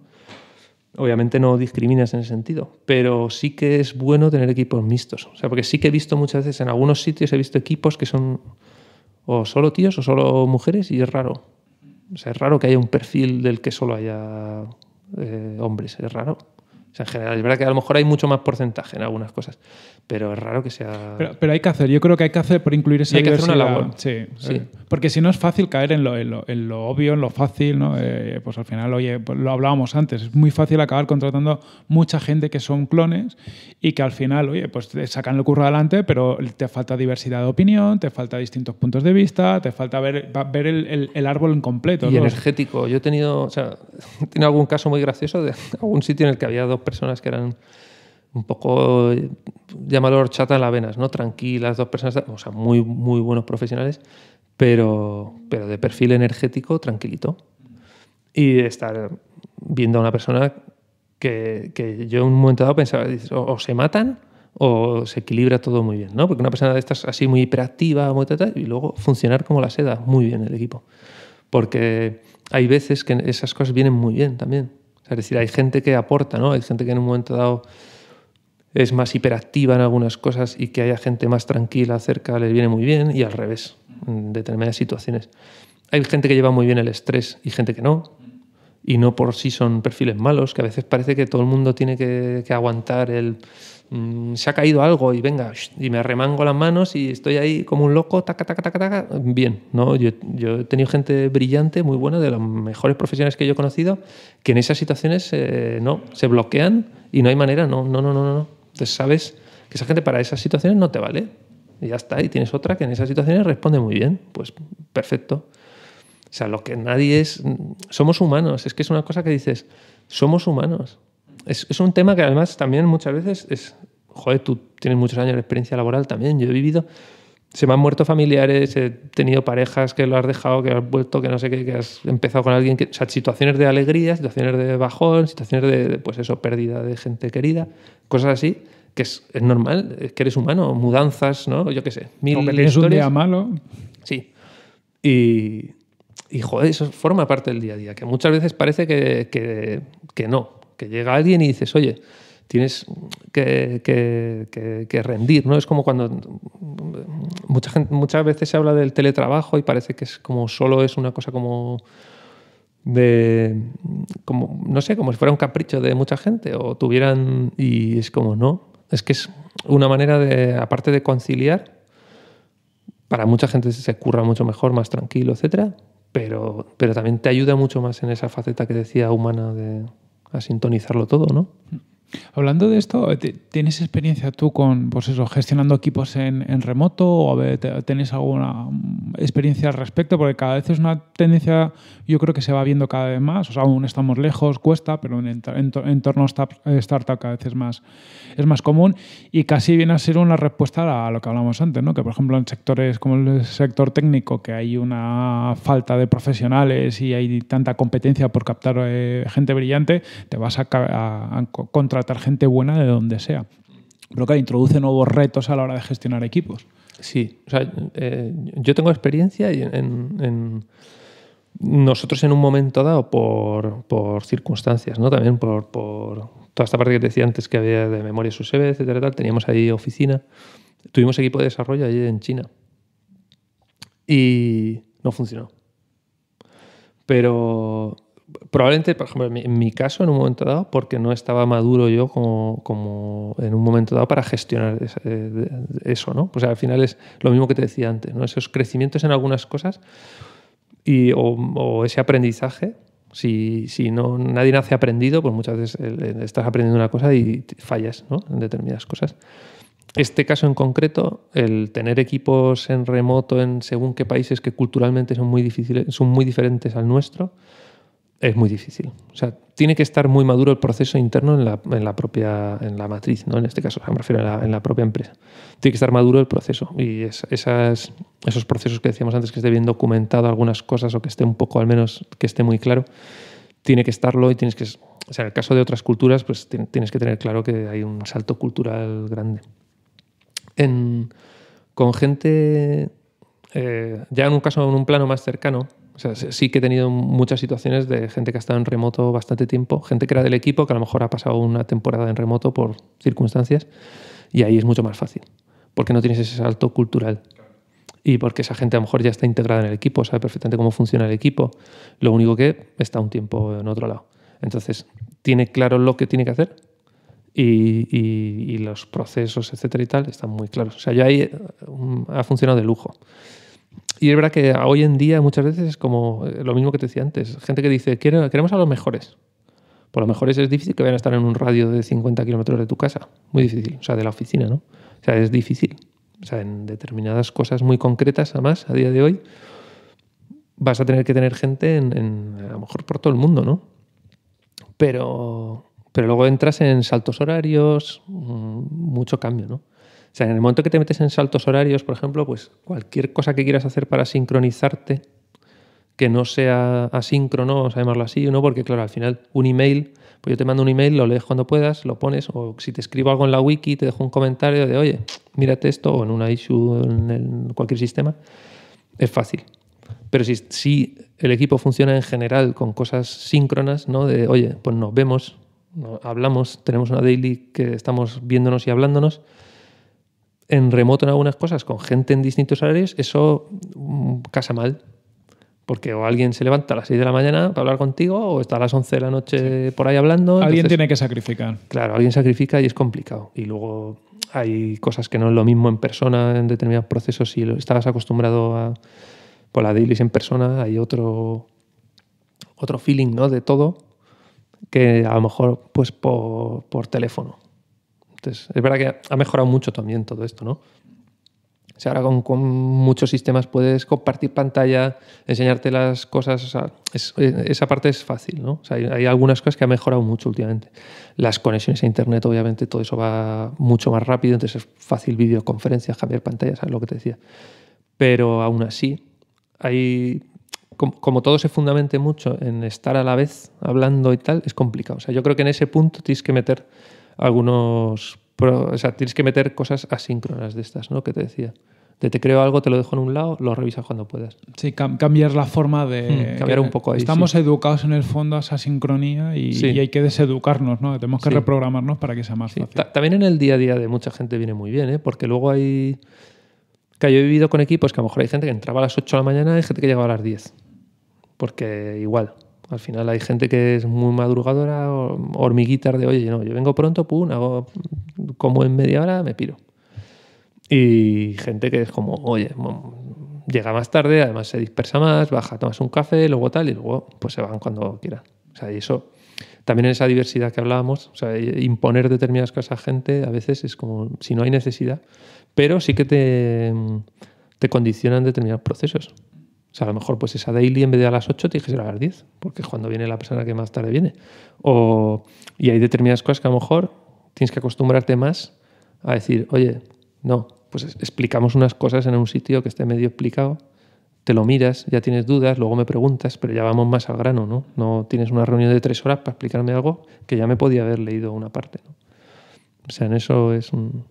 Obviamente no discriminas en ese sentido, pero sí que es bueno tener equipos mixtos. O sea, porque sí que he visto muchas veces en algunos sitios, he visto equipos que son o solo tíos o solo mujeres y es raro. es raro que haya un perfil del que solo haya eh, hombres, es raro en general, es verdad que a lo mejor hay mucho más porcentaje en algunas cosas, pero es raro que sea... Pero, hay que hacer, yo creo que hay que hacer por incluir esa y hay que hacer una labor. Sí, porque si no es fácil caer en lo, en lo, obvio, en lo fácil, ¿no? Eh, pues al final, oye, pues lo hablábamos antes, es muy fácil acabar contratando mucha gente que son clones y que al final, oye, pues te sacan el curro adelante, pero te falta diversidad de opinión, te falta distintos puntos de vista, te falta ver, ver el, el, árbol en completo. Y energético. Yo he tenido, o sea, he tenido algún caso muy gracioso de algún sitio en el que había dos personas que eran un poco, llámalo horchata en las venas, ¿no? Tranquilas, dos personas, o sea, muy, muy buenos profesionales, pero, pero de perfil energético tranquilito. Y estar viendo a una persona que, yo en un momento dado pensaba, o, se matan o se equilibra todo muy bien, ¿no? Porque una persona de estas así muy hiperactiva, muy tata, y luego funcionar como la seda, muy bien el equipo. Porque hay veces que esas cosas vienen muy bien también es decir, hay gente que aporta, ¿no? Hay gente que en un momento dado es más hiperactiva en algunas cosas y que haya gente más tranquila cerca les viene muy bien y al revés, en determinadas situaciones. Hay gente que lleva muy bien el estrés y gente que no y no por sí son perfiles malos, que a veces parece que todo el mundo tiene que, aguantar el mm, se ha caído algo y venga, y me remango las manos y estoy ahí como un loco, taca, taca, taca, taca. Bien, ¿no? Yo, he tenido gente brillante, muy buena, de las mejores profesiones que yo he conocido, que en esas situaciones eh, no, se bloquean y no hay manera, no, no, no, no, no. Entonces sabes que esa gente para esas situaciones no te vale. Y ya está, y tienes otra que en esas situaciones responde muy bien. Pues perfecto. O sea, lo que nadie es. Somos humanos. Es que es una cosa que dices, somos humanos. Es, un tema que además también muchas veces es. Joder, tú tienes muchos años de experiencia laboral también. Yo he vivido. Se me han muerto familiares, he tenido parejas que lo has dejado, que has vuelto, que no sé qué, que has empezado con alguien. o sea, situaciones de alegría, situaciones de bajón, situaciones de, pues eso, pérdida de gente querida, cosas así que es, normal, que eres humano, mudanzas, ¿no? Yo qué sé. Mil o tienes un día malo. Sí. Y, y joder, eso forma parte del día a día, que muchas veces parece que, no, que llega alguien y dices, oye, tienes que, rendir, ¿no? Es como cuando mucha gente, muchas veces se habla del teletrabajo y parece que es como solo es una cosa como de como no sé, como si fuera un capricho de mucha gente o tuvieran y es como no, es que es una manera de aparte de conciliar para mucha gente se curra mucho mejor, más tranquilo, etc., pero, pero también te ayuda mucho más en esa faceta que decía humana de a sintonizarlo todo, ¿no? Hablando de esto, ¿tienes experiencia tú con pues gestionando equipos en, remoto? ¿O alguna mm, experiencia al respecto? Porque cada vez es una tendencia, yo creo que se va viendo cada vez más. O sea, aún estamos lejos, cuesta, pero en entornos startup cada vez es más, es más común y casi viene a ser una respuesta a lo que hablamos antes, ¿no? Que por ejemplo en sectores como el sector técnico, que hay una falta de profesionales y hay tanta competencia por captar eh, gente brillante, te vas a, a, a contra tratar gente buena de donde sea. Pero que introduce nuevos retos a la hora de gestionar equipos. Sí, o sea, eh, yo tengo experiencia en, nosotros en un momento dado por, circunstancias, ¿no? También por, toda esta parte que te decía antes que había de memoria USB, etcétera, teníamos ahí oficina, tuvimos equipo de desarrollo allí en China y no funcionó. Pero probablemente, por ejemplo, en mi, caso, en un momento dado, porque no estaba maduro yo como, como en un momento dado para gestionar eh, eso, ¿no? Pues al final es lo mismo que te decía antes, ¿no? Esos crecimientos en algunas cosas y, o, ese aprendizaje. Si, si, no, nadie nace aprendido, pues muchas veces eh, estás aprendiendo una cosa y fallas ¿no? en determinadas cosas. Este caso en concreto, el tener equipos en remoto en según qué países que culturalmente son muy, difíciles, son muy diferentes al nuestro, es muy difícil. O sea, tiene que estar muy maduro el proceso interno en la, propia en la matriz, ¿no? En este caso, me refiero a la, en la propia empresa. Tiene que estar maduro el proceso. Y esas, esos procesos que decíamos antes, que esté bien documentado algunas cosas o que esté un poco, al menos, que esté muy claro, tiene que estarlo y tienes que... O sea, en el caso de otras culturas, pues tienes que tener claro que hay un salto cultural grande. con gente, eh, ya en un caso, en un plano más cercano, sí que he tenido muchas situaciones de gente que ha estado en remoto bastante tiempo, gente que era del equipo, que a lo mejor ha pasado una temporada en remoto por circunstancias, y ahí es mucho más fácil, porque no tienes ese salto cultural. Y porque esa gente a lo mejor ya está integrada en el equipo, sabe perfectamente cómo funciona el equipo, lo único que está un tiempo en otro lado. Entonces, tiene claro lo que tiene que hacer y, los procesos, etcétera y tal, están muy claros. O sea, yo ahí eh, mm, ha funcionado de lujo y es verdad que hoy en día muchas veces es como eh, lo mismo que te decía antes. Gente que dice, queremos a los mejores. Por pues los mejores es difícil que vayan a estar en un radio de 50 kilómetros de tu casa. Muy difícil. O sea, de la oficina, ¿no? O sea, es difícil. O sea, en determinadas cosas muy concretas, además, a día de hoy, vas a tener que tener gente en, a lo mejor por todo el mundo, ¿no? Pero, pero luego entras en saltos horarios, mm, mucho cambio, ¿no? sea, en el momento que te metes en saltos horarios, por ejemplo, pues cualquier cosa que quieras hacer para sincronizarte, que no sea asíncrono, o sea, llamarlo así, ¿no? Porque, claro, al final, un email, pues yo te mando un email, lo lees cuando puedas, lo pones, o si te escribo algo en la wiki, te dejo un comentario de, oye, mírate esto, o en una issue, en, en cualquier sistema, es fácil. Pero si, si, el equipo funciona en general con cosas síncronas, ¿no? De, oye, pues nos vemos, hablamos, tenemos una daily que estamos viéndonos y hablándonos, en remoto en algunas cosas con gente en distintos horarios, eso mm, casa mal. Porque o alguien se levanta a las 6 de la mañana para hablar contigo, o está a las 11 de la noche por ahí hablando. Alguien tiene que sacrificar. Claro, alguien sacrifica y es complicado. Y luego hay cosas que no es lo mismo en persona en determinados procesos. Si estabas acostumbrado a por la dailies en persona, hay otro, otro feeling ¿no? de todo que a lo mejor pues por teléfono es verdad que ha mejorado mucho también todo esto, ¿no? O sea, ahora con, muchos sistemas puedes compartir pantalla, enseñarte las cosas. esa parte es fácil, ¿no? hay, algunas cosas que ha mejorado mucho últimamente. Las conexiones a internet, obviamente, todo eso va mucho más rápido, entonces es fácil videoconferencias, cambiar pantallas, lo que te decía? Pero aún así, hay. Como, todo se fundamente mucho en estar a la vez hablando y tal, es complicado. O sea, yo creo que en ese punto tienes que meter algunos... o sea, tienes que meter cosas asíncronas de estas, ¿no? Que te decía. De te creo algo, te lo dejo en un lado, lo revisas cuando puedas. Sí, cambiar la forma de... Hmm, cambiar un poco Estamos educados en el fondo a esa sincronía y, hay que deseducarnos, ¿no? Tenemos que reprogramarnos para que sea más fácil. también en el día a día de mucha gente viene muy bien, ¿eh? Porque luego hay... Que yo he vivido con equipos que a lo mejor hay gente que entraba a las 8 de la mañana y gente que llegaba a las 10. Porque igual, al final hay gente que es muy madrugadora, hormiguitas de, oye, no, yo vengo pronto, pum, hago como en media hora, me piro. Y gente que es como, oye, llega más tarde, además se dispersa más, baja, tomas un café, luego tal, y luego pues se van cuando quieran. O sea, eso, también en esa diversidad que hablábamos, imponer determinadas cosas a gente a veces es como si no hay necesidad, pero sí que te, te condicionan determinados procesos sea, a lo mejor pues esa daily en vez de a las 8 te ser a las 10, porque es cuando viene la persona que más tarde viene. O, y hay determinadas cosas que a lo mejor tienes que acostumbrarte más a decir, oye, no, pues explicamos unas cosas en un sitio que esté medio explicado, te lo miras, ya tienes dudas, luego me preguntas, pero ya vamos más al grano, ¿no? No tienes una reunión de tres horas para explicarme algo que ya me podía haber leído una parte, O sea, en eso es un,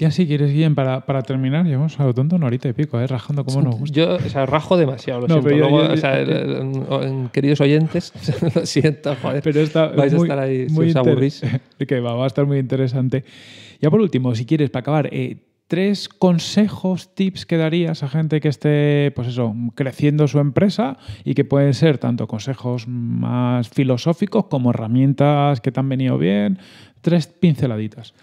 ya si quieres, Guillem, para, para terminar, llevamos a lo tonto una horita y pico, ¿eh? rajando como nos gusta. Yo, rajo demasiado, lo siento. queridos oyentes, lo siento, joder. Pero vais a estar ahí muy si os aburrís. Que va, a estar muy interesante. Ya por último, si quieres, para acabar, eh, tres consejos, tips que darías a gente que esté, pues eso, creciendo su empresa y que pueden ser tanto consejos más filosóficos como herramientas que te han venido bien. Tres pinceladitas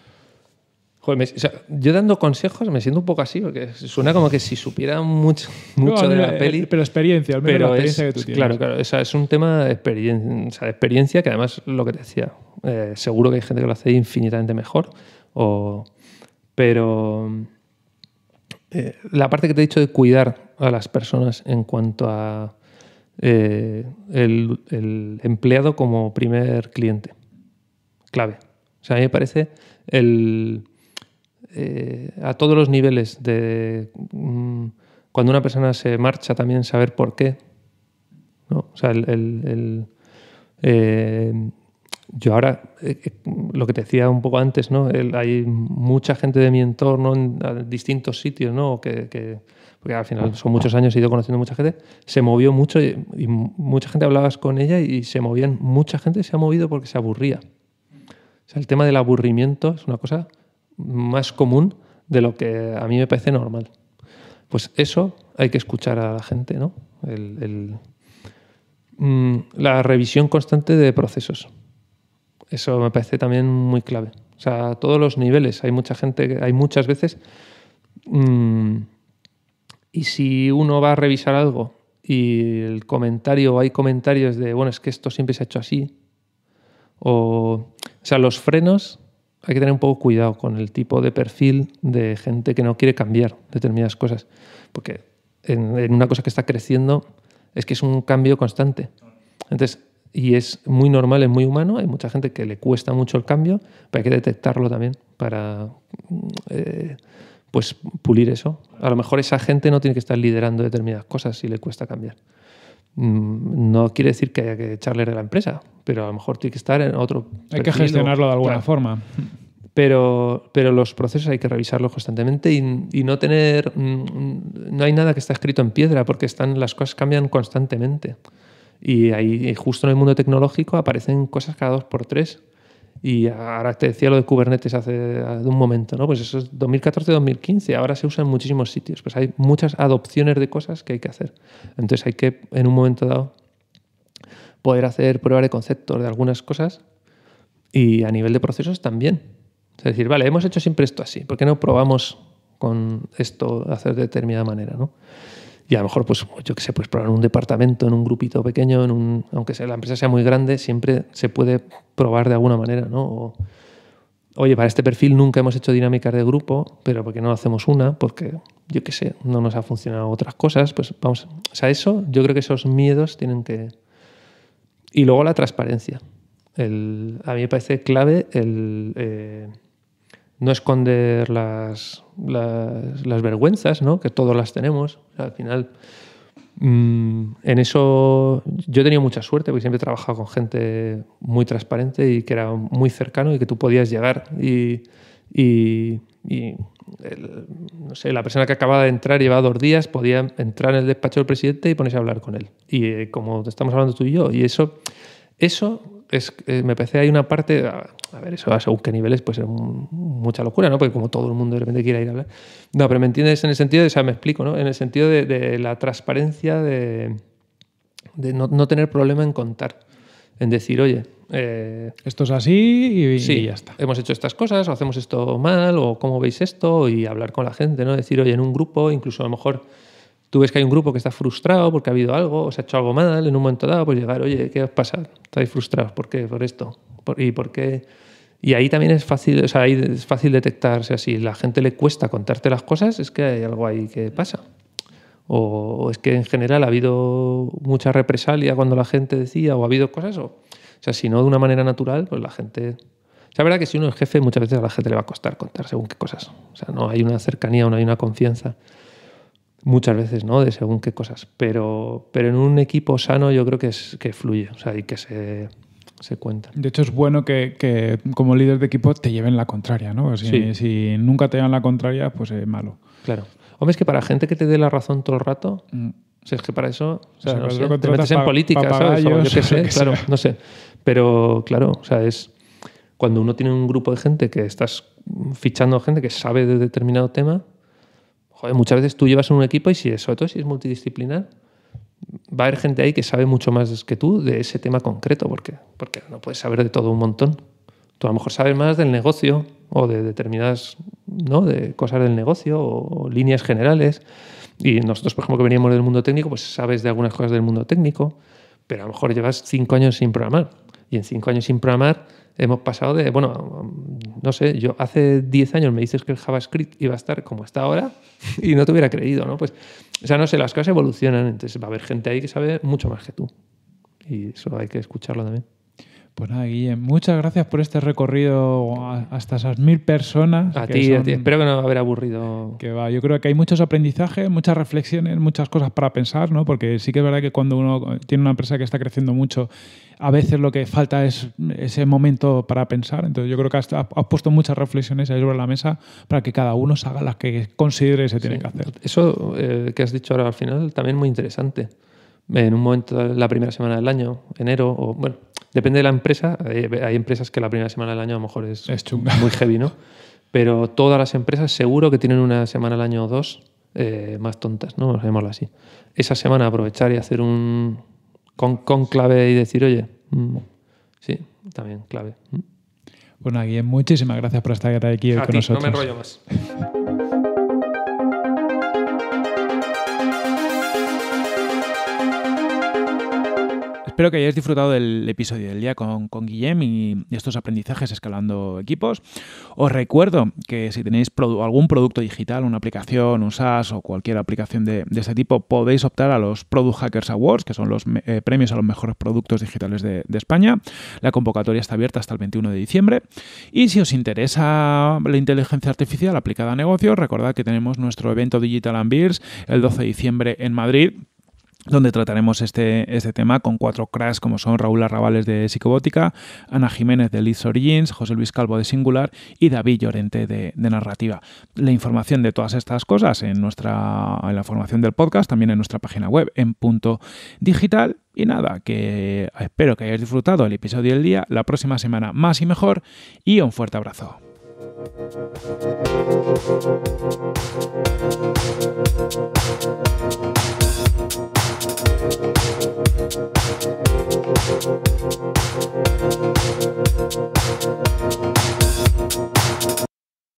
yo dando consejos me siento un poco así, porque suena como que si supiera mucho, de la, eh, peli. Pero experiencia, al menos experiencia que tú tienes. Claro, claro. es un tema de experiencia, experiencia que además lo que te decía, eh, seguro que hay gente que lo hace infinitamente mejor. pero eh, la parte que te he dicho de cuidar a las personas en cuanto a el, el empleado como primer cliente. Clave. O sea, a mí me parece el eh, a todos los niveles de mm, cuando una persona se marcha también saber por qué. Eh, yo ahora, eh, lo que te decía un poco antes, hay mucha gente de mi entorno en distintos sitios, ¿no? Que, porque al final son muchos años, he ido conociendo mucha gente, se movió mucho y, mucha gente hablabas con ella y se movían, mucha gente se ha movido porque se aburría. sea, el tema del aburrimiento es una cosa más común de lo que a mí me parece normal. Pues eso hay que escuchar a la gente, ¿no? Mm, la revisión constante de procesos. Eso me parece también muy clave. O sea, a todos los niveles. Hay mucha gente, hay muchas veces. Mm, y si uno va a revisar algo y el comentario, hay comentarios de, bueno, es que esto siempre se ha hecho así. O, o sea, los frenos hay que tener un poco cuidado con el tipo de perfil de gente que no quiere cambiar determinadas cosas. Porque en, una cosa que está creciendo es que es un cambio constante. Entonces, y es muy normal, es muy humano, hay mucha gente que le cuesta mucho el cambio, pero hay que detectarlo también para eh, pues pulir eso. A lo mejor esa gente no tiene que estar liderando determinadas cosas si le cuesta cambiar. Mm, no quiere decir que haya que echarle de la empresa, pero a lo mejor tiene que estar en otro. Hay que gestionarlo de alguna forma. Pero, los procesos hay que revisarlos constantemente y, no tener. Mm, mm, no hay nada que está escrito en piedra porque están, las cosas cambian constantemente. Y ahí, justo en el mundo tecnológico, aparecen cosas cada dos por tres y ahora te este decía lo de Kubernetes hace, un momento, ¿no? Pues eso es 2014-2015, ahora se usa en muchísimos sitios. Pues hay muchas adopciones de cosas que hay que hacer. Entonces hay que, en un momento dado, poder hacer prueba de concepto de algunas cosas y a nivel de procesos también. Es decir, vale, hemos hecho siempre esto así, ¿por qué no probamos con esto hacer de determinada manera, ¿no? Y a lo mejor, pues, yo qué sé, pues probar en un departamento, en un grupito pequeño, en un, aunque sea, la empresa sea muy grande, siempre se puede probar de alguna manera, ¿no? oye, para este perfil nunca hemos hecho dinámicas de grupo, pero porque no hacemos una? Porque, yo qué sé, no nos ha funcionado otras cosas, pues vamos, o sea, eso, yo creo que esos miedos tienen que... Y luego la transparencia. El, a mí me parece clave el... Eh, no esconder las, las, vergüenzas, ¿no? que todos las tenemos. al final, mm, en eso yo he tenido mucha suerte, porque siempre he trabajado con gente muy transparente y que era muy cercano y que tú podías llegar y, no sé, la persona que acababa de entrar llevaba dos días, podía entrar en el despacho del presidente y ponerse a hablar con él. Y eh, como te estamos hablando tú y yo, y eso, eso eh, me parece hay una parte, a, ver, eso a según qué niveles, pues es mucha locura, ¿no? Porque como todo el mundo de repente quiere ir a hablar. No, pero me entiendes en el sentido, de, o sea, me explico, ¿no? En el sentido de, la transparencia, de, no, tener problema en contar, en decir, oye. Eh, esto es así y, y, ya está. Hemos hecho estas cosas, o hacemos esto mal, o cómo veis esto, y hablar con la gente, ¿no? Decir, oye, en un grupo, incluso a lo mejor tú ves que hay un grupo que está frustrado porque ha habido algo, o se ha hecho algo mal en un momento dado, pues llegar, oye, ¿qué os pasa? Estáis frustrados, ¿por qué? Por esto. ¿Y por qué? Y ahí también es fácil, o sea, ahí es fácil La gente le cuesta contarte las cosas, es que hay algo ahí que pasa. O, es que en general ha habido mucha represalia cuando la gente decía, o ha habido cosas, o, o sea, si no de una manera natural, pues la gente la verdad que si uno es jefe, muchas veces a la gente le va a costar contar según qué cosas. O sea, no hay una cercanía, no hay una confianza muchas veces, ¿no? De según qué cosas. Pero, pero en un equipo sano yo creo que, es, que fluye, o sea, y que se, se cuenta. De hecho, es bueno que, que, como líder de equipo te lleven la contraria, ¿no? Si, si nunca te llevan la contraria, pues es malo. Claro. Hombre, es que para gente que te dé la razón todo el rato, mm. es que para eso o sea, te metes en política, ¿sabes? yo qué sé, claro, no sé. Pero claro, o sea, es cuando uno tiene un grupo de gente que estás fichando a gente que sabe de determinado tema, joder, muchas veces tú llevas en un equipo y si, sobre todo si es multidisciplinar, va a haber gente ahí que sabe mucho más que tú de ese tema concreto, porque, porque no puedes saber de todo un montón. Tú a lo mejor sabes más del negocio o de determinadas ¿no? de cosas del negocio o, líneas generales. Y nosotros, por ejemplo, que veníamos del mundo técnico, pues sabes de algunas cosas del mundo técnico, pero a lo mejor llevas cinco años sin programar. Y en cinco años sin programar hemos pasado de, bueno, no sé, yo hace 10 años me dices que el JavaScript iba a estar como está ahora y no te hubiera creído, ¿no? Pues, o sea, no sé, las cosas evolucionan, entonces va a haber gente ahí que sabe mucho más que tú. Y eso hay que escucharlo también. Pues nada, Guillem, muchas gracias por este recorrido hasta esas mil personas. A ti, a ti. Espero que no haber aburrido. Que va, yo creo que hay muchos aprendizajes, muchas reflexiones, muchas cosas para pensar, ¿no? Porque sí que es verdad que cuando uno tiene una empresa que está creciendo mucho, a veces lo que falta es ese momento para pensar. Entonces yo creo que has, puesto muchas reflexiones ahí sobre la mesa para que cada uno haga las que considere que se tiene que hacer. Eso eh, que has dicho ahora al final también muy interesante en un momento la primera semana del año, enero, o bueno, depende de la empresa. Hay, empresas que la primera semana del año a lo mejor es, muy heavy, ¿no? Pero todas las empresas seguro que tienen una semana al año o dos eh, más tontas, ¿no? Llamémoslo así. Esa semana aprovechar y hacer un con, clave y decir, oye, mm, sí, también clave. Mm". Bueno, Guillem, muchísimas gracias por estar aquí con nosotros. No me enrollo más. Espero que hayáis disfrutado del episodio del día con, Guillem y, estos aprendizajes escalando equipos. Os recuerdo que si tenéis algún producto digital, una aplicación, un SaaS o cualquier aplicación de, de, este tipo, podéis optar a los Product Hackers Awards, que son los eh, premios a los mejores productos digitales de, España. La convocatoria está abierta hasta el 21 de diciembre. Y si os interesa la inteligencia artificial aplicada a negocios, recordad que tenemos nuestro evento Digital and Beers el 12 de diciembre en Madrid donde trataremos este, este tema con cuatro cracks como son Raúl Arrabales de Psicobótica, Ana Jiménez de Liz Origins, José Luis Calvo de Singular y David Llorente de, Narrativa. La información de todas estas cosas en, nuestra, la formación del podcast, también en nuestra página web en punto digital. Y nada, que espero que hayáis disfrutado el episodio del día, la próxima semana más y mejor y un fuerte abrazo. We'll be right